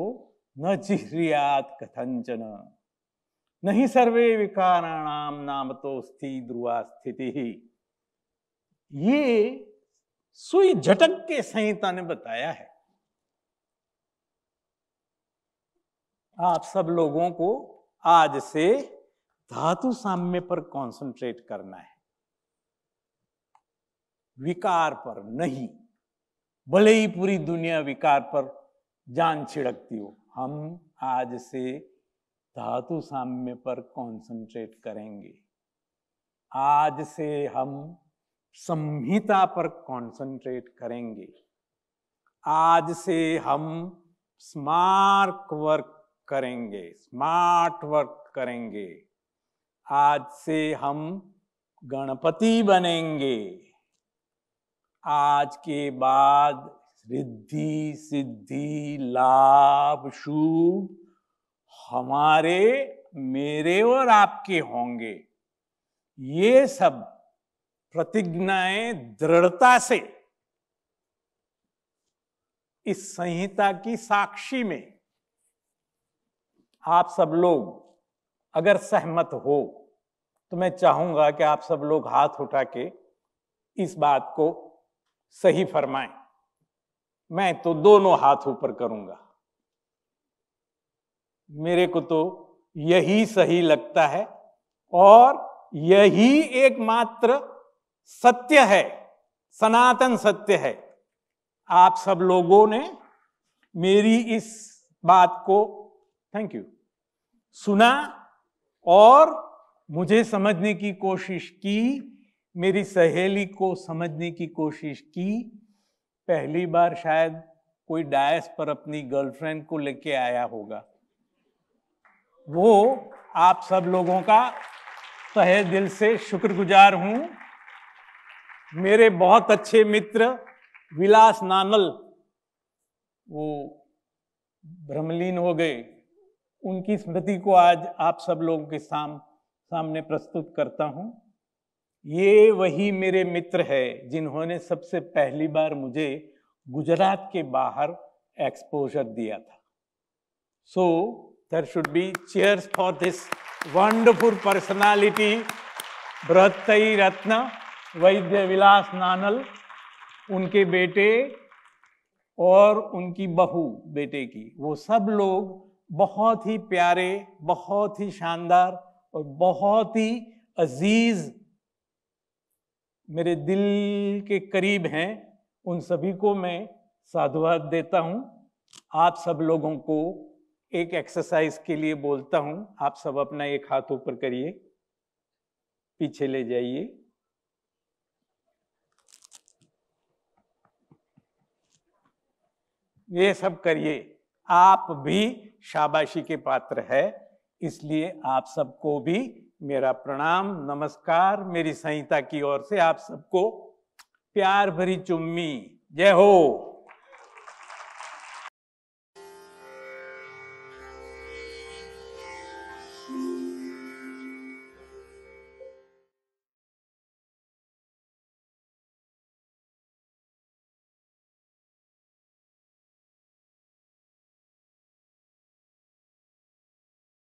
Speaker 2: na जिह्रियात कथंचन nahi sarve vikaranam नाम तो स्थि ध्रुवा स्थिति ही ये सुई झटक के संहिता ने बताया है आप सब लोगों को आज से धातु साम्य पर कंसंट्रेट करना है विकार पर नहीं भले ही पूरी दुनिया विकार पर जान छिड़कती हो हम आज से धातु साम्य पर कंसंट्रेट करेंगे आज से हम संहिता पर कंसंट्रेट करेंगे आज से हम स्मार्क वर्क करेंगे स्मार्ट वर्क करेंगे आज से हम गणपति बनेंगे आज के बाद रिद्धि सिद्धि लाभ शुभ हमारे मेरे और आपके होंगे ये सब प्रतिज्ञाएं दृढ़ता से इस संहिता की साक्षी में आप सब लोग अगर सहमत हो तो मैं चाहूंगा कि आप सब लोग हाथ उठा के इस बात को सही फरमाएं मैं तो दोनों हाथ ऊपर करूंगा मेरे को तो यही सही लगता है और यही एकमात्र सत्य है सनातन सत्य है आप सब लोगों ने मेरी इस बात को थैंक यू सुना और मुझे समझने की कोशिश की मेरी सहेली को समझने की कोशिश की पहली बार शायद कोई डायस पर अपनी गर्लफ्रेंड को लेके आया होगा वो आप सब लोगों का तहे दिल से शुक्रगुजार हूं मेरे बहुत अच्छे मित्र विलास नानल वो भ्रमलीन हो गए उनकी स्मृति को आज आप सब लोगों के साम सामने प्रस्तुत करता हूँ ये वही मेरे मित्र है जिन्होंने सबसे पहली बार मुझे गुजरात के बाहर एक्सपोजर दिया था so there should be cheers for this wonderful personality बृहत्तई रत्न वैद्य विलास नानल उनके बेटे और उनकी बहू बेटे की वो सब लोग बहुत ही प्यारे बहुत ही शानदार और बहुत ही अजीज मेरे दिल के करीब हैं उन सभी को मैं साधुवाद देता हूं आप सब लोगों को एक एक्सरसाइज के लिए बोलता हूं आप सब अपना एक हाथ ऊपर करिए पीछे ले जाइए ये सब करिए आप भी शाबाशी के पात्र है इसलिए आप सबको भी मेरा प्रणाम नमस्कार मेरी संहिता की ओर से आप सबको प्यार भरी चुम्मी जय हो